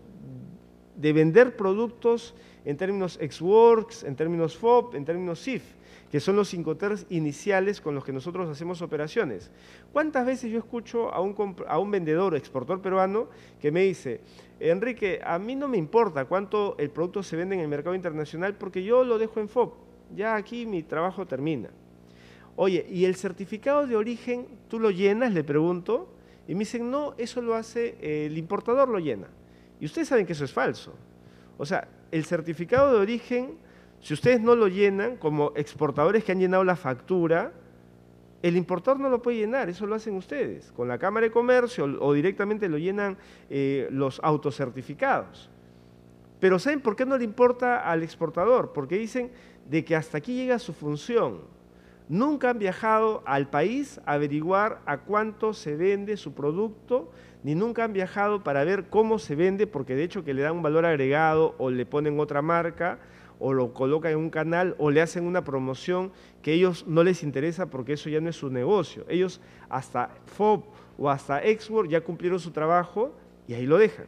de vender productos en términos XWorks, en términos FOB, en términos SIF que son los incoterms iniciales con los que nosotros hacemos operaciones. ¿Cuántas veces yo escucho a un, a un vendedor o exportador peruano que me dice, Enrique, a mí no me importa cuánto el producto se vende en el mercado internacional porque yo lo dejo en FOB, ya aquí mi trabajo termina. Oye, ¿y el certificado de origen tú lo llenas? Le pregunto. Y me dicen, no, eso lo hace, el importador lo llena. Y ustedes saben que eso es falso. O sea, el certificado de origen si ustedes no lo llenan, como exportadores que han llenado la factura, el importador no lo puede llenar, eso lo hacen ustedes, con la Cámara de Comercio o directamente lo llenan eh, los autocertificados. Pero ¿saben por qué no le importa al exportador? Porque dicen de que hasta aquí llega su función. Nunca han viajado al país a averiguar a cuánto se vende su producto, ni nunca han viajado para ver cómo se vende, porque de hecho que le dan un valor agregado o le ponen otra marca, o lo colocan en un canal o le hacen una promoción que a ellos no les interesa porque eso ya no es su negocio. Ellos hasta FOB o hasta Export ya cumplieron su trabajo y ahí lo dejan.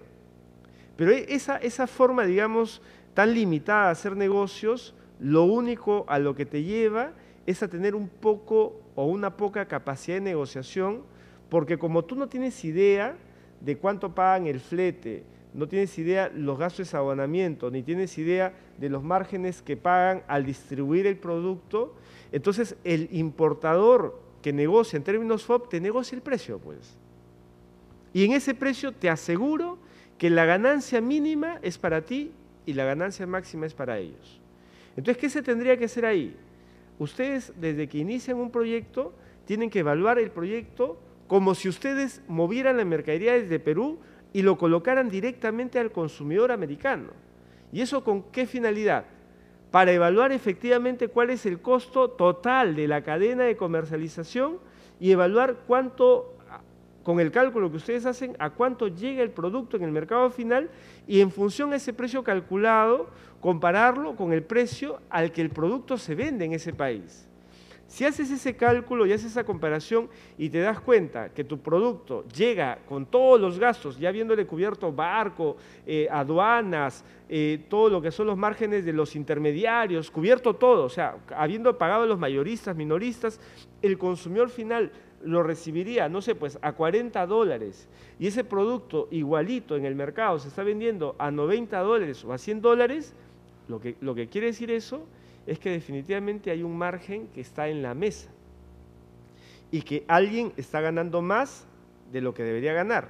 Pero e, esa, esa forma, digamos, tan limitada de hacer negocios, lo único a lo que te lleva es a tener un poco o una poca capacidad de negociación, porque como tú no tienes idea de cuánto pagan el flete, no tienes idea los gastos de abonamiento, ni tienes idea de los márgenes que pagan al distribuir el producto. Entonces, el importador que negocia en términos FOB te negocia el precio, pues. Y en ese precio te aseguro que la ganancia mínima es para ti y la ganancia máxima es para ellos. Entonces, ¿qué se tendría que hacer ahí? Ustedes, desde que inician un proyecto, tienen que evaluar el proyecto como si ustedes movieran la mercadería desde Perú y lo colocaran directamente al consumidor americano. ¿Y eso con qué finalidad? Para evaluar efectivamente cuál es el costo total de la cadena de comercialización y evaluar cuánto, con el cálculo que ustedes hacen, a cuánto llega el producto en el mercado final y en función a ese precio calculado, compararlo con el precio al que el producto se vende en ese país. Si haces ese cálculo y haces esa comparación y te das cuenta que tu producto llega con todos los gastos, ya habiéndole cubierto barco, eh, aduanas, eh, todo lo que son los márgenes de los intermediarios, cubierto todo, o sea, habiendo pagado a los mayoristas, minoristas, el consumidor final lo recibiría, no sé, pues a 40 dólares y ese producto igualito en el mercado se está vendiendo a 90 dólares o a 100 dólares, lo que, lo que quiere decir eso es que definitivamente hay un margen que está en la mesa y que alguien está ganando más de lo que debería ganar.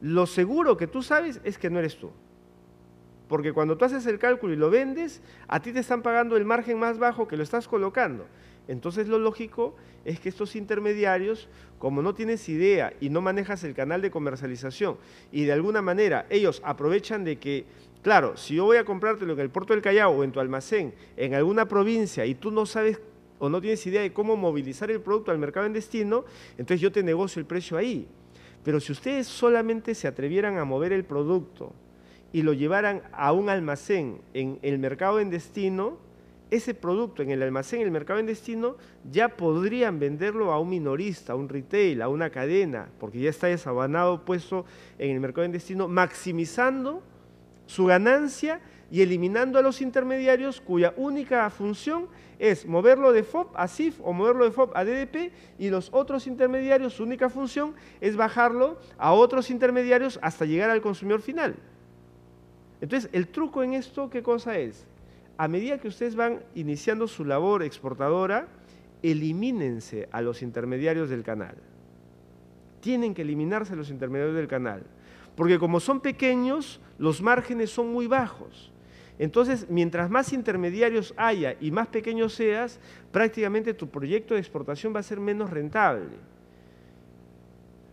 Lo seguro que tú sabes es que no eres tú. Porque cuando tú haces el cálculo y lo vendes, a ti te están pagando el margen más bajo que lo estás colocando. Entonces lo lógico es que estos intermediarios, como no tienes idea y no manejas el canal de comercialización, y de alguna manera ellos aprovechan de que Claro, si yo voy a comprártelo en el puerto del Callao o en tu almacén, en alguna provincia, y tú no sabes o no tienes idea de cómo movilizar el producto al mercado en destino, entonces yo te negocio el precio ahí. Pero si ustedes solamente se atrevieran a mover el producto y lo llevaran a un almacén en el mercado en destino, ese producto en el almacén, en el mercado en destino, ya podrían venderlo a un minorista, a un retail, a una cadena, porque ya está desabanado, puesto en el mercado en destino, maximizando su ganancia y eliminando a los intermediarios cuya única función es moverlo de FOB a CIF o moverlo de FOB a DDP y los otros intermediarios su única función es bajarlo a otros intermediarios hasta llegar al consumidor final. Entonces, el truco en esto, ¿qué cosa es? A medida que ustedes van iniciando su labor exportadora, elimínense a los intermediarios del canal. Tienen que eliminarse los intermediarios del canal porque como son pequeños, los márgenes son muy bajos. Entonces, mientras más intermediarios haya y más pequeños seas, prácticamente tu proyecto de exportación va a ser menos rentable.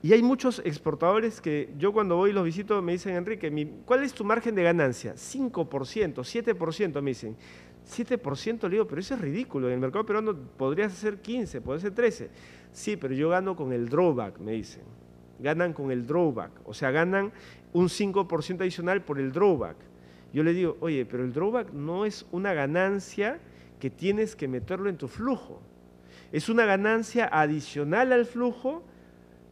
Y hay muchos exportadores que yo cuando voy y los visito me dicen, Enrique, ¿cuál es tu margen de ganancia? 5%, 7%, me dicen. 7% le digo, pero eso es ridículo. En el mercado peruano podrías hacer 15, podrías hacer 13. Sí, pero yo gano con el drawback, me dicen ganan con el drawback, o sea, ganan un 5% adicional por el drawback. Yo le digo, oye, pero el drawback no es una ganancia que tienes que meterlo en tu flujo. Es una ganancia adicional al flujo,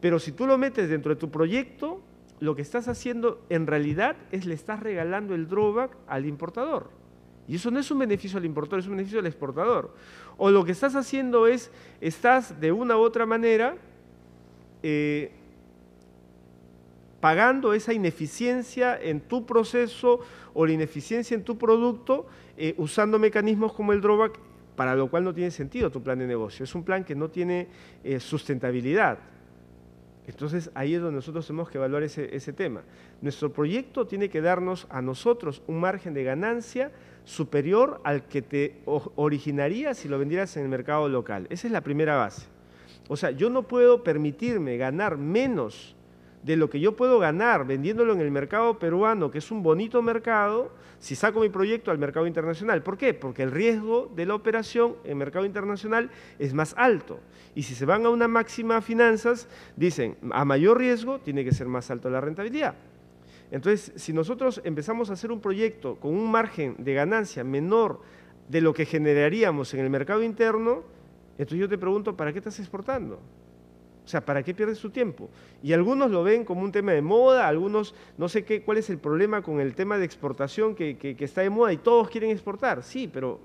pero si tú lo metes dentro de tu proyecto, lo que estás haciendo en realidad es le estás regalando el drawback al importador. Y eso no es un beneficio al importador, es un beneficio al exportador. O lo que estás haciendo es, estás de una u otra manera eh, pagando esa ineficiencia en tu proceso o la ineficiencia en tu producto eh, usando mecanismos como el drawback, para lo cual no tiene sentido tu plan de negocio. Es un plan que no tiene eh, sustentabilidad. Entonces ahí es donde nosotros tenemos que evaluar ese, ese tema. Nuestro proyecto tiene que darnos a nosotros un margen de ganancia superior al que te originaría si lo vendieras en el mercado local. Esa es la primera base. O sea, yo no puedo permitirme ganar menos de lo que yo puedo ganar vendiéndolo en el mercado peruano, que es un bonito mercado, si saco mi proyecto al mercado internacional. ¿Por qué? Porque el riesgo de la operación en mercado internacional es más alto. Y si se van a una máxima finanzas, dicen, a mayor riesgo tiene que ser más alto la rentabilidad. Entonces, si nosotros empezamos a hacer un proyecto con un margen de ganancia menor de lo que generaríamos en el mercado interno, entonces yo te pregunto, ¿para qué estás exportando? O sea, ¿para qué pierdes su tiempo? Y algunos lo ven como un tema de moda, algunos no sé qué, cuál es el problema con el tema de exportación que, está de moda y todos quieren exportar. Sí, pero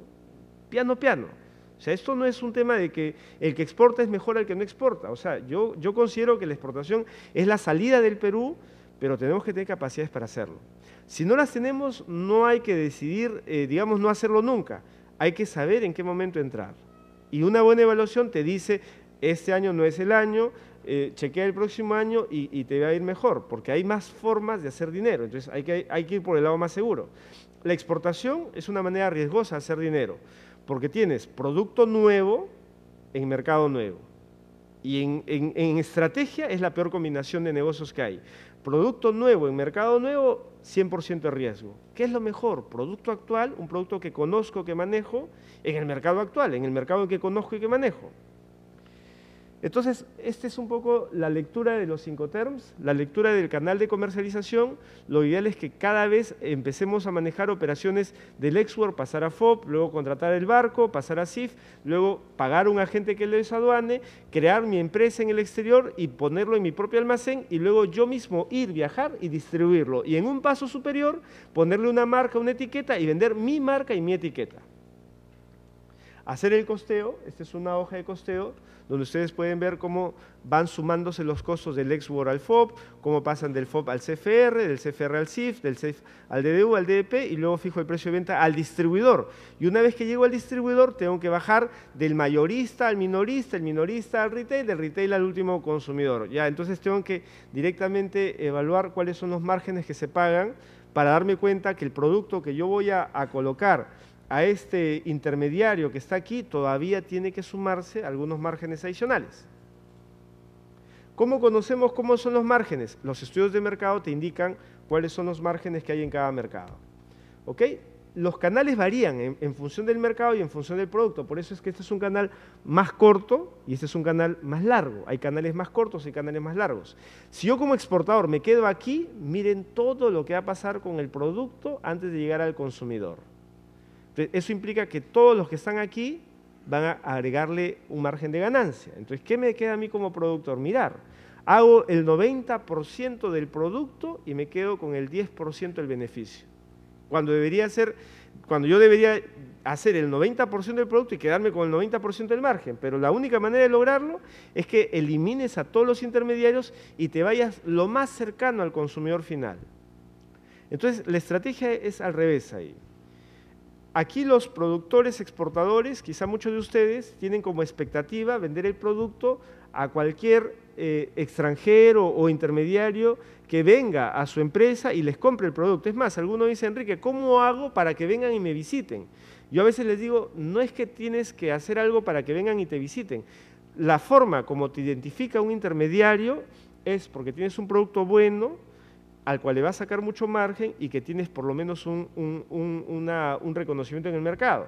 piano, piano. O sea, esto no es un tema de que el que exporta es mejor al que no exporta. O sea, yo, yo considero que la exportación es la salida del Perú, pero tenemos que tener capacidades para hacerlo. Si no las tenemos, no hay que decidir, eh, digamos, no hacerlo nunca. Hay que saber en qué momento entrar. Y una buena evaluación te dice este año no es el año, eh, chequea el próximo año y, te va a ir mejor, porque hay más formas de hacer dinero, entonces hay que, ir por el lado más seguro. La exportación es una manera riesgosa de hacer dinero, porque tienes producto nuevo en mercado nuevo. Y en, en estrategia es la peor combinación de negocios que hay. Producto nuevo en mercado nuevo, 100% de riesgo. ¿Qué es lo mejor? Producto actual, un producto que conozco, que manejo, en el mercado actual, en el mercado que conozco y que manejo. Entonces, esta es un poco la lectura de los cinco terms, la lectura del canal de comercialización. Lo ideal es que cada vez empecemos a manejar operaciones del export, pasar a FOB, luego contratar el barco, pasar a SIF, luego pagar a un agente que le desaduane, crear mi empresa en el exterior y ponerlo en mi propio almacén y luego yo mismo ir, viajar y distribuirlo. Y en un paso superior, ponerle una marca, una etiqueta y vender mi marca y mi etiqueta. Hacer el costeo, esta es una hoja de costeo, donde ustedes pueden ver cómo van sumándose los costos del ex al FOB, cómo pasan del FOB al CFR, del CFR al CIF, del CIF al DDU, al DDP y luego fijo el precio de venta al distribuidor. Y una vez que llego al distribuidor tengo que bajar del mayorista al minorista, el minorista al retail, del retail al último consumidor. Ya, entonces tengo que directamente evaluar cuáles son los márgenes que se pagan para darme cuenta que el producto que yo voy a colocar a este intermediario que está aquí todavía tiene que sumarse algunos márgenes adicionales. ¿Cómo conocemos cómo son los márgenes? Los estudios de mercado te indican cuáles son los márgenes que hay en cada mercado. ¿Ok? Los canales varían en, en, función del mercado y en función del producto. Por eso es que este es un canal más corto y este es un canal más largo. Hay canales más cortos y canales más largos. Si yo como exportador me quedo aquí, miren todo lo que va a pasar con el producto antes de llegar al consumidor eso implica que todos los que están aquí van a agregarle un margen de ganancia. Entonces, ¿qué me queda a mí como productor? Mirar, hago el 90% del producto y me quedo con el 10% del beneficio. Cuando debería ser, cuando yo debería hacer el 90% del producto y quedarme con el 90% del margen, pero la única manera de lograrlo es que elimines a todos los intermediarios y te vayas lo más cercano al consumidor final. Entonces, la estrategia es al revés ahí. Aquí los productores, exportadores, quizá muchos de ustedes, tienen como expectativa vender el producto a cualquier eh, extranjero o intermediario que venga a su empresa y les compre el producto. Es más, algunos dicen, Enrique, ¿cómo hago para que vengan y me visiten? Yo a veces les digo, no es que tienes que hacer algo para que vengan y te visiten. La forma como te identifica un intermediario es porque tienes un producto bueno, al cual le va a sacar mucho margen y que tienes por lo menos un, un reconocimiento en el mercado.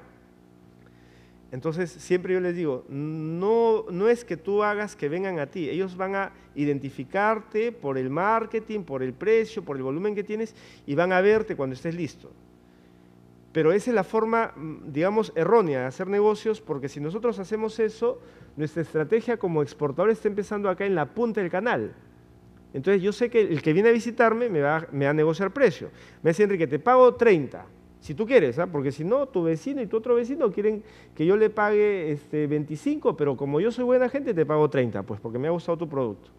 Entonces, siempre yo les digo, no, no es que tú hagas que vengan a ti, ellos van a identificarte por el marketing, por el precio, por el volumen que tienes y van a verte cuando estés listo. Pero esa es la forma, mm, digamos, errónea de hacer negocios, porque si nosotros hacemos eso, nuestra estrategia como exportador está empezando acá en la punta del canal. Entonces yo sé que el que viene a visitarme me va, a negociar precio. Me dice, Enrique, te pago 30, si tú quieres, ¿ah? porque si no, tu vecino y tu otro vecino quieren que yo le pague este, 25, pero como yo soy buena gente, te pago 30, pues porque me ha gustado tu producto.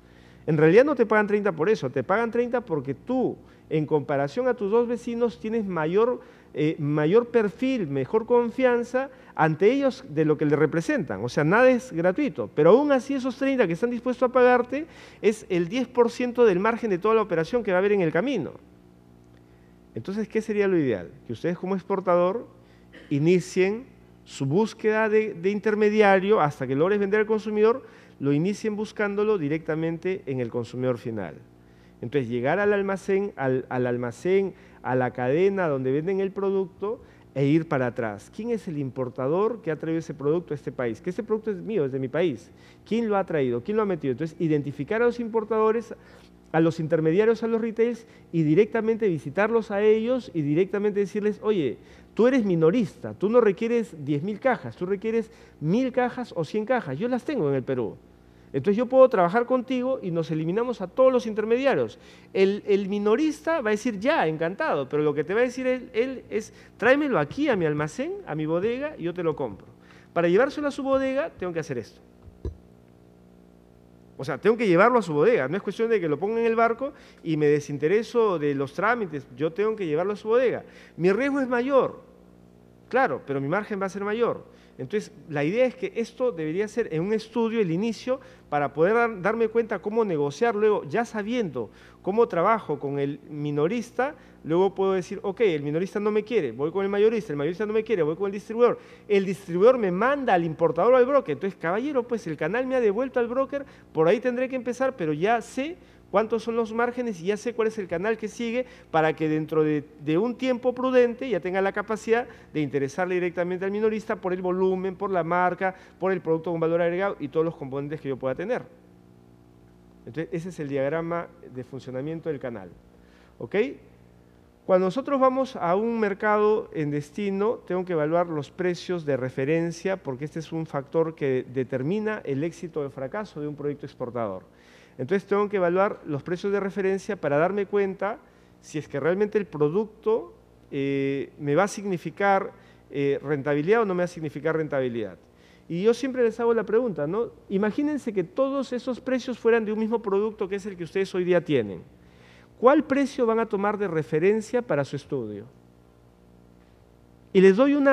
En realidad no te pagan 30 por eso, te pagan 30 porque tú, en comparación a tus dos vecinos, tienes mayor eh, mayor perfil, mejor confianza ante ellos de lo que le representan. O sea, nada es gratuito, pero aún así esos 30 que están dispuestos a pagarte es el 10% del margen de toda la operación que va a haber en el camino. Entonces, ¿qué sería lo ideal? Que ustedes como exportador inicien su búsqueda de, de intermediario hasta que logres vender al consumidor, lo inicien buscándolo directamente en el consumidor final. Entonces, llegar al almacén, al, almacén, a la cadena donde venden el producto e ir para atrás. ¿Quién es el importador que ha traído ese producto a este país? Que ese producto es mío, es de mi país. ¿Quién lo ha traído? ¿Quién lo ha metido? Entonces, identificar a los importadores, a los intermediarios, a los retails y directamente visitarlos a ellos y directamente decirles, oye, tú eres minorista, tú no requieres 10.000 cajas, tú requieres 1.000 cajas o 100 cajas, yo las tengo en el Perú. Entonces yo puedo trabajar contigo y nos eliminamos a todos los intermediarios. El, minorista va a decir ya, encantado, pero lo que te va a decir él, él, es tráemelo aquí a mi almacén, a mi bodega y yo te lo compro. Para llevárselo a su bodega tengo que hacer esto. O sea, tengo que llevarlo a su bodega. No es cuestión de que lo ponga en el barco y me desintereso de los trámites. Yo tengo que llevarlo a su bodega. Mi riesgo es mayor, claro, pero mi margen va a ser mayor. Entonces, la idea es que esto debería ser en un estudio el inicio para poder darme cuenta cómo negociar. Luego, ya sabiendo cómo trabajo con el minorista, luego puedo decir, ok, el minorista no me quiere, voy con el mayorista, el mayorista no me quiere, voy con el distribuidor. El distribuidor me manda al importador al broker. Entonces, caballero, pues el canal me ha devuelto al broker, por ahí tendré que empezar, pero ya sé cuántos son los márgenes y ya sé cuál es el canal que sigue para que dentro de, un tiempo prudente ya tenga la capacidad de interesarle directamente al minorista por el volumen, por la marca, por el producto con valor agregado y todos los componentes que yo pueda tener. Entonces, ese es el diagrama de funcionamiento del canal. ¿Ok? Cuando nosotros vamos a un mercado en destino, tengo que evaluar los precios de referencia porque este es un factor que determina el éxito o el fracaso de un proyecto exportador. Entonces tengo que evaluar los precios de referencia para darme cuenta si es que realmente el producto eh, me va a significar eh, rentabilidad o no me va a significar rentabilidad. Y yo siempre les hago la pregunta, ¿no? Imagínense que todos esos precios fueran de un mismo producto que es el que ustedes hoy día tienen. ¿Cuál precio van a tomar de referencia para su estudio? Y les doy un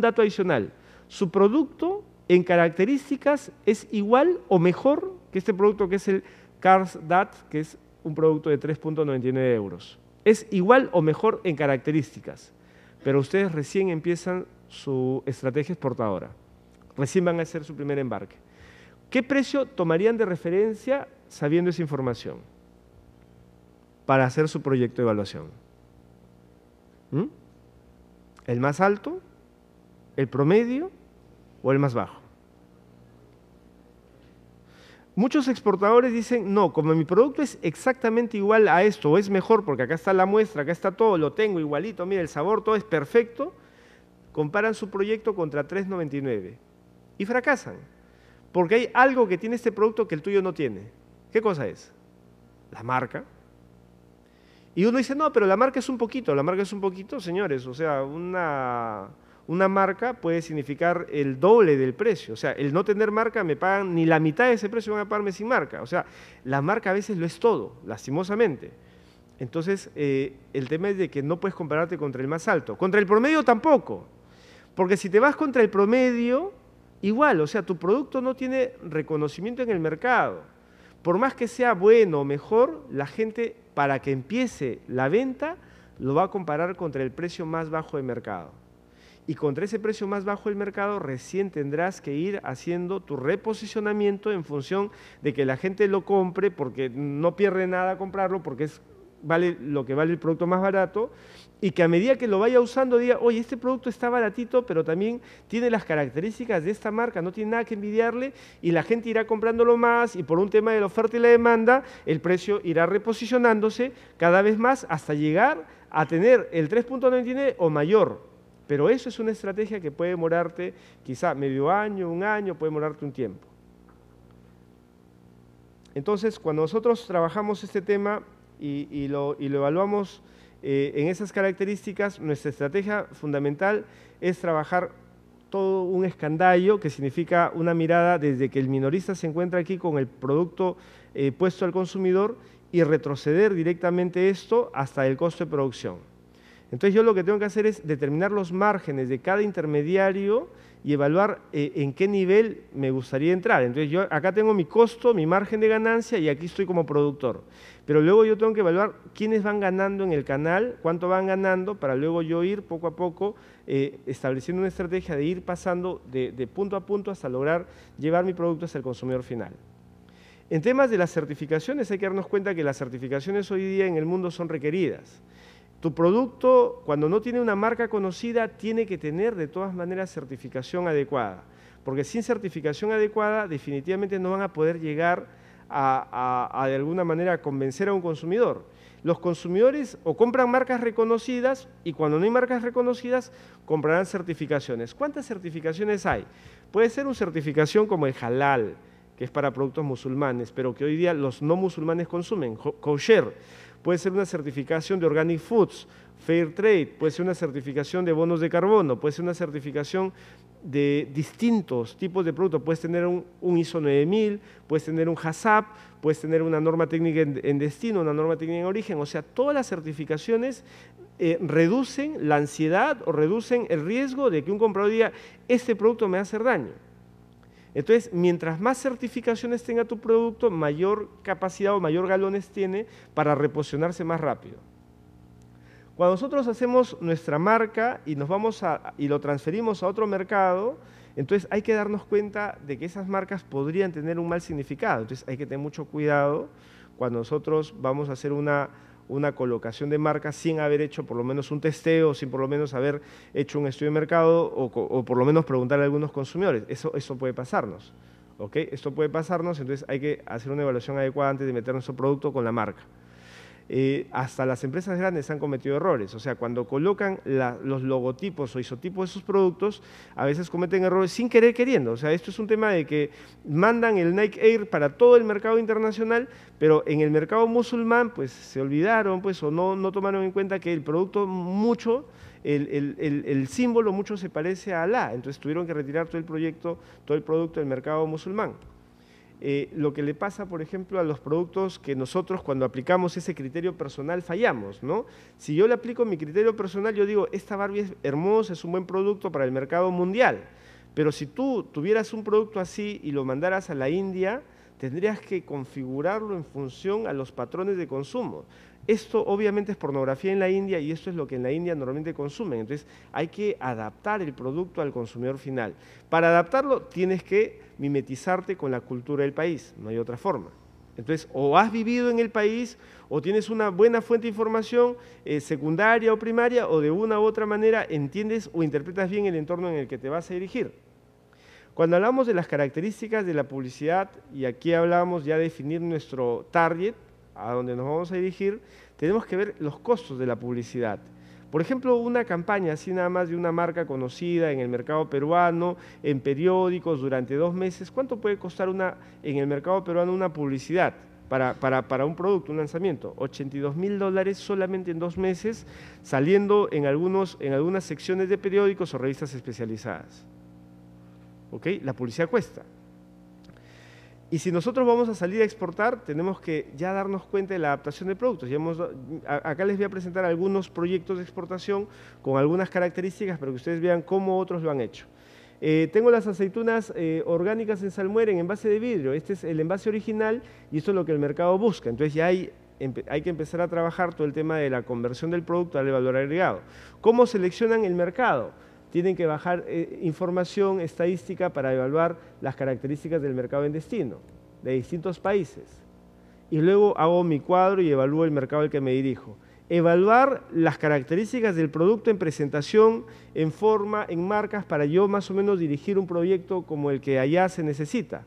dato adicional. Su producto en características es igual o mejor que este producto que es el Cars DAT, que es un producto de 3.99 euros. Es igual o mejor en características, pero ustedes recién empiezan su estrategia exportadora. Recién van a hacer su primer embarque. ¿Qué precio tomarían de referencia sabiendo esa información para hacer su proyecto de evaluación? ¿Mm? ¿El más alto? ¿El promedio? ¿O el más bajo? Muchos exportadores dicen, no, como mi producto es exactamente igual a esto, o es mejor porque acá está la muestra, acá está todo, lo tengo igualito, mira, el sabor, todo es perfecto, comparan su proyecto contra 3.99 y fracasan, porque hay algo que tiene este producto que el tuyo no tiene. ¿Qué cosa es? La marca. Y uno dice, no, pero la marca es un poquito, la marca es un poquito, señores, o sea, una una marca puede significar el doble del precio. O sea, el no tener marca me pagan ni la mitad de ese precio van a pagarme sin marca. O sea, la marca a veces lo es todo, lastimosamente. Entonces, eh, el tema es de que no puedes compararte contra el más alto. Contra el promedio tampoco. Porque si te vas contra el promedio, igual, o sea, tu producto no tiene reconocimiento en el mercado. Por más que sea bueno o mejor, la gente para que empiece la venta lo va a comparar contra el precio más bajo de mercado y contra ese precio más bajo del mercado recién tendrás que ir haciendo tu reposicionamiento en función de que la gente lo compre porque no pierde nada comprarlo porque es vale lo que vale el producto más barato y que a medida que lo vaya usando diga, oye, este producto está baratito, pero también tiene las características de esta marca, no tiene nada que envidiarle y la gente irá comprándolo más y por un tema de la oferta y la demanda, el precio irá reposicionándose cada vez más hasta llegar a tener el 3.99 o mayor. Pero eso es una estrategia que puede demorarte quizá medio año, un año, puede demorarte un tiempo. Entonces, cuando nosotros trabajamos este tema y, lo, evaluamos eh, en esas características, nuestra estrategia fundamental es trabajar todo un escandallo, que significa una mirada desde que el minorista se encuentra aquí con el producto eh, puesto al consumidor y retroceder directamente esto hasta el costo de producción. Entonces yo lo que tengo que hacer es determinar los márgenes de cada intermediario y evaluar eh, en qué nivel me gustaría entrar. Entonces yo acá tengo mi costo, mi margen de ganancia y aquí estoy como productor. Pero luego yo tengo que evaluar quiénes van ganando en el canal, cuánto van ganando, para luego yo ir poco a poco eh, estableciendo una estrategia de ir pasando de, de punto a punto hasta lograr llevar mi producto hasta el consumidor final. En temas de las certificaciones hay que darnos cuenta que las certificaciones hoy día en el mundo son requeridas. Tu producto, cuando no tiene una marca conocida, tiene que tener de todas maneras certificación adecuada, porque sin certificación adecuada definitivamente no van a poder llegar a, de alguna manera convencer a un consumidor. Los consumidores o compran marcas reconocidas y cuando no hay marcas reconocidas comprarán certificaciones. ¿Cuántas certificaciones hay? Puede ser una certificación como el halal, que es para productos musulmanes, pero que hoy día los no musulmanes consumen, kosher puede ser una certificación de Organic Foods, Fair Trade, puede ser una certificación de bonos de carbono, puede ser una certificación de distintos tipos de productos. Puedes tener un, ISO 9000, puedes tener un HACCP, puedes tener una norma técnica en, destino, una norma técnica en origen. O sea, todas las certificaciones eh, reducen la ansiedad o reducen el riesgo de que un comprador diga, este producto me va a hacer daño. Entonces, mientras más certificaciones tenga tu producto, mayor capacidad o mayor galones tiene para reposicionarse más rápido. Cuando nosotros hacemos nuestra marca y, nos vamos a, y lo transferimos a otro mercado, entonces hay que darnos cuenta de que esas marcas podrían tener un mal significado. Entonces hay que tener mucho cuidado cuando nosotros vamos a hacer una una colocación de marca sin haber hecho por lo menos un testeo, sin por lo menos haber hecho un estudio de mercado o, por lo menos preguntar a algunos consumidores. Eso, eso puede pasarnos. Esto puede pasarnos, entonces hay que hacer una evaluación adecuada antes de meter nuestro producto con la marca. Eh, hasta las empresas grandes han cometido errores. O sea, cuando colocan los logotipos o isotipos de sus productos, a veces cometen errores sin querer queriendo. O sea, esto es un tema de que mandan el Nike Air para todo el mercado internacional, pero en el mercado musulmán, pues se olvidaron, pues, o no, tomaron en cuenta que el producto mucho el, símbolo mucho se parece a Alá, entonces tuvieron que retirar todo el proyecto, todo el producto del mercado musulmán. Eh, lo que le pasa, por ejemplo, a los productos que nosotros cuando aplicamos ese criterio personal fallamos, ¿no? Si yo le aplico mi criterio personal, yo digo, esta Barbie es hermosa, es un buen producto para el mercado mundial. Pero si tú tuvieras un producto así y lo mandaras a la India, tendrías que configurarlo en función a los patrones de consumo. Esto obviamente es pornografía en la India y esto es lo que en la India normalmente consumen. Entonces hay que adaptar el producto al consumidor final. Para adaptarlo tienes que mimetizarte con la cultura del país, no hay otra forma. Entonces, o has vivido en el país, o tienes una buena fuente de información eh, secundaria o primaria, o de una u otra manera entiendes o interpretas bien el entorno en el que te vas a dirigir. Cuando hablamos de las características de la publicidad, y aquí hablamos ya de definir nuestro target, a donde nos vamos a dirigir, tenemos que ver los costos de la publicidad. Por ejemplo, una campaña así nada más de una marca conocida en el mercado peruano, en periódicos durante dos meses, ¿cuánto puede costar una, en el mercado peruano una publicidad? Para, para, un producto, un lanzamiento. 82 mil dólares solamente en dos meses, saliendo en, algunos, en algunas secciones de periódicos o revistas especializadas. ¿Ok? La publicidad cuesta. Y si nosotros vamos a salir a exportar, tenemos que ya darnos cuenta de la adaptación de productos. acá les voy a presentar algunos proyectos de exportación con algunas características para que ustedes vean cómo otros lo han hecho. Eh, tengo las aceitunas eh, orgánicas en salmuera en envase de vidrio. Este es el envase original y esto es lo que el mercado busca. Entonces ya hay hay que empezar a trabajar todo el tema de la conversión del producto al valor agregado. ¿Cómo seleccionan el mercado? tienen que bajar eh, información estadística para evaluar las características del mercado en destino, de distintos países. Y luego hago mi cuadro y evalúo el mercado al que me dirijo. Evaluar las características del producto en presentación, en forma, en marcas, para yo más o menos dirigir un proyecto como el que allá se necesita.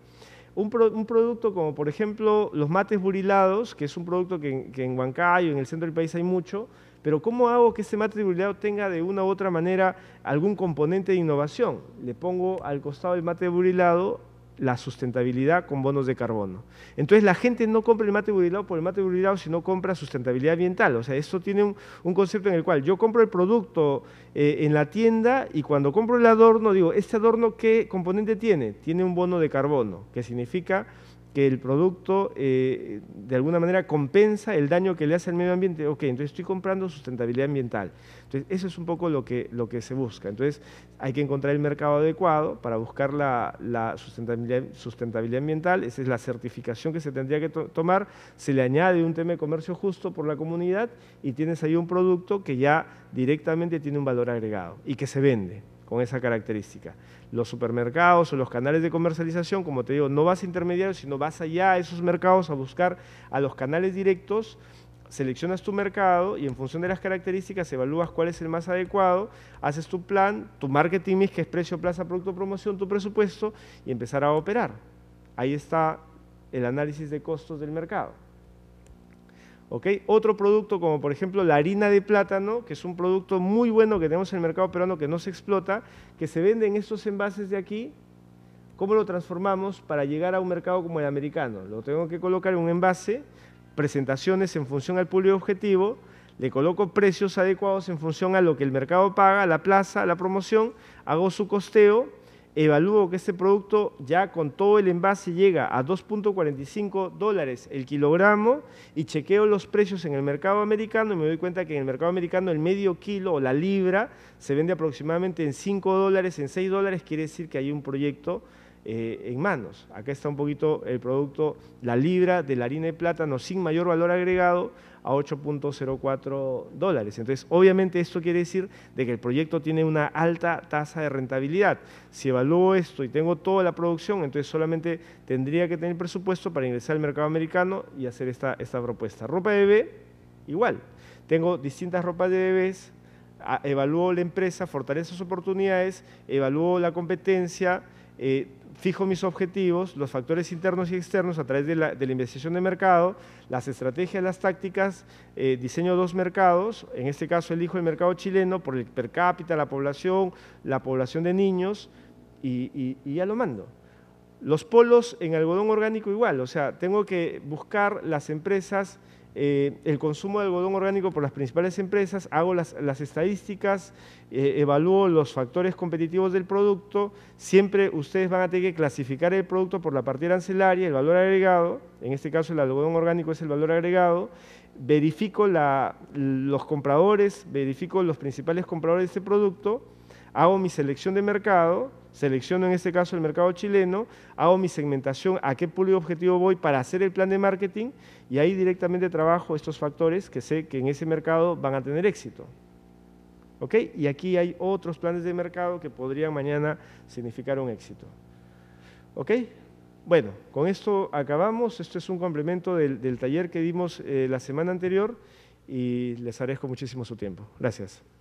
Un, producto como por ejemplo los mates burilados, que es un producto que, que, en Huancayo, en el centro del país hay mucho, pero ¿cómo hago que ese mate burilado tenga de una u otra manera algún componente de innovación? Le pongo al costado del mate burilado la sustentabilidad con bonos de carbono. Entonces la gente no compra el mate burilado por el mate burilado, sino compra sustentabilidad ambiental. O sea, esto tiene un, concepto en el cual yo compro el producto eh, en la tienda y cuando compro el adorno digo, ¿este adorno qué componente tiene? Tiene un bono de carbono, que significa que el producto eh, de alguna manera compensa el daño que le hace al medio ambiente. Ok, entonces estoy comprando sustentabilidad ambiental. Entonces, eso es un poco lo que, lo que se busca. Entonces, hay que encontrar el mercado adecuado para buscar la, sustentabilidad, ambiental. Esa es la certificación que se tendría que tomar. Se le añade un tema de comercio justo por la comunidad y tienes ahí un producto que ya directamente tiene un valor agregado y que se vende con esa característica. Los supermercados o los canales de comercialización, como te digo, no vas a intermediarios, sino vas allá a esos mercados a buscar a los canales directos, seleccionas tu mercado y en función de las características evalúas cuál es el más adecuado, haces tu plan, tu marketing mix, que es precio, plaza, producto, promoción, tu presupuesto y empezar a operar. Ahí está el análisis de costos del mercado. Otro producto como por ejemplo la harina de plátano, que es un producto muy bueno que tenemos en el mercado peruano que no se explota, que se vende en estos envases de aquí, ¿cómo lo transformamos para llegar a un mercado como el americano? Lo tengo que colocar en un envase, presentaciones en función al público objetivo, le coloco precios adecuados en función a lo que el mercado paga, la plaza, la promoción, hago su costeo evalúo que este producto ya con todo el envase llega a 2.45 dólares el kilogramo y chequeo los precios en el mercado americano y me doy cuenta que en el mercado americano el medio kilo o la libra se vende aproximadamente en 5 dólares, en 6 dólares, quiere decir que hay un proyecto eh, en manos. Acá está un poquito el producto, la libra de la harina de plátano sin mayor valor agregado a 8.04 dólares. Entonces, obviamente esto quiere decir de que el proyecto tiene una alta tasa de rentabilidad. Si evalúo esto y tengo toda la producción, entonces solamente tendría que tener presupuesto para ingresar al mercado americano y hacer esta, esta propuesta. Ropa de bebé, igual. Tengo distintas ropas de bebés, evalúo la empresa, fortalece sus oportunidades, evalúo la competencia, eh, Fijo mis objetivos, los factores internos y externos a través de la, investigación de mercado, las estrategias, las tácticas, eh, diseño dos mercados, en este caso elijo el mercado chileno por el per cápita, la población, la población de niños y, y ya lo mando. Los polos en algodón orgánico igual, o sea, tengo que buscar las empresas eh, el consumo de algodón orgánico por las principales empresas, hago las, estadísticas, eh, evalúo los factores competitivos del producto, siempre ustedes van a tener que clasificar el producto por la partida arancelaria, el valor agregado, en este caso el algodón orgánico es el valor agregado, verifico los compradores, verifico los principales compradores de este producto, hago mi selección de mercado, selecciono en este caso el mercado chileno, hago mi segmentación, a qué público objetivo voy para hacer el plan de marketing y ahí directamente trabajo estos factores que sé que en ese mercado van a tener éxito. ¿Ok? Y aquí hay otros planes de mercado que podrían mañana significar un éxito. ¿Ok? Bueno, con esto acabamos. Esto es un complemento del, taller que dimos eh, la semana anterior y les agradezco muchísimo su tiempo. Gracias.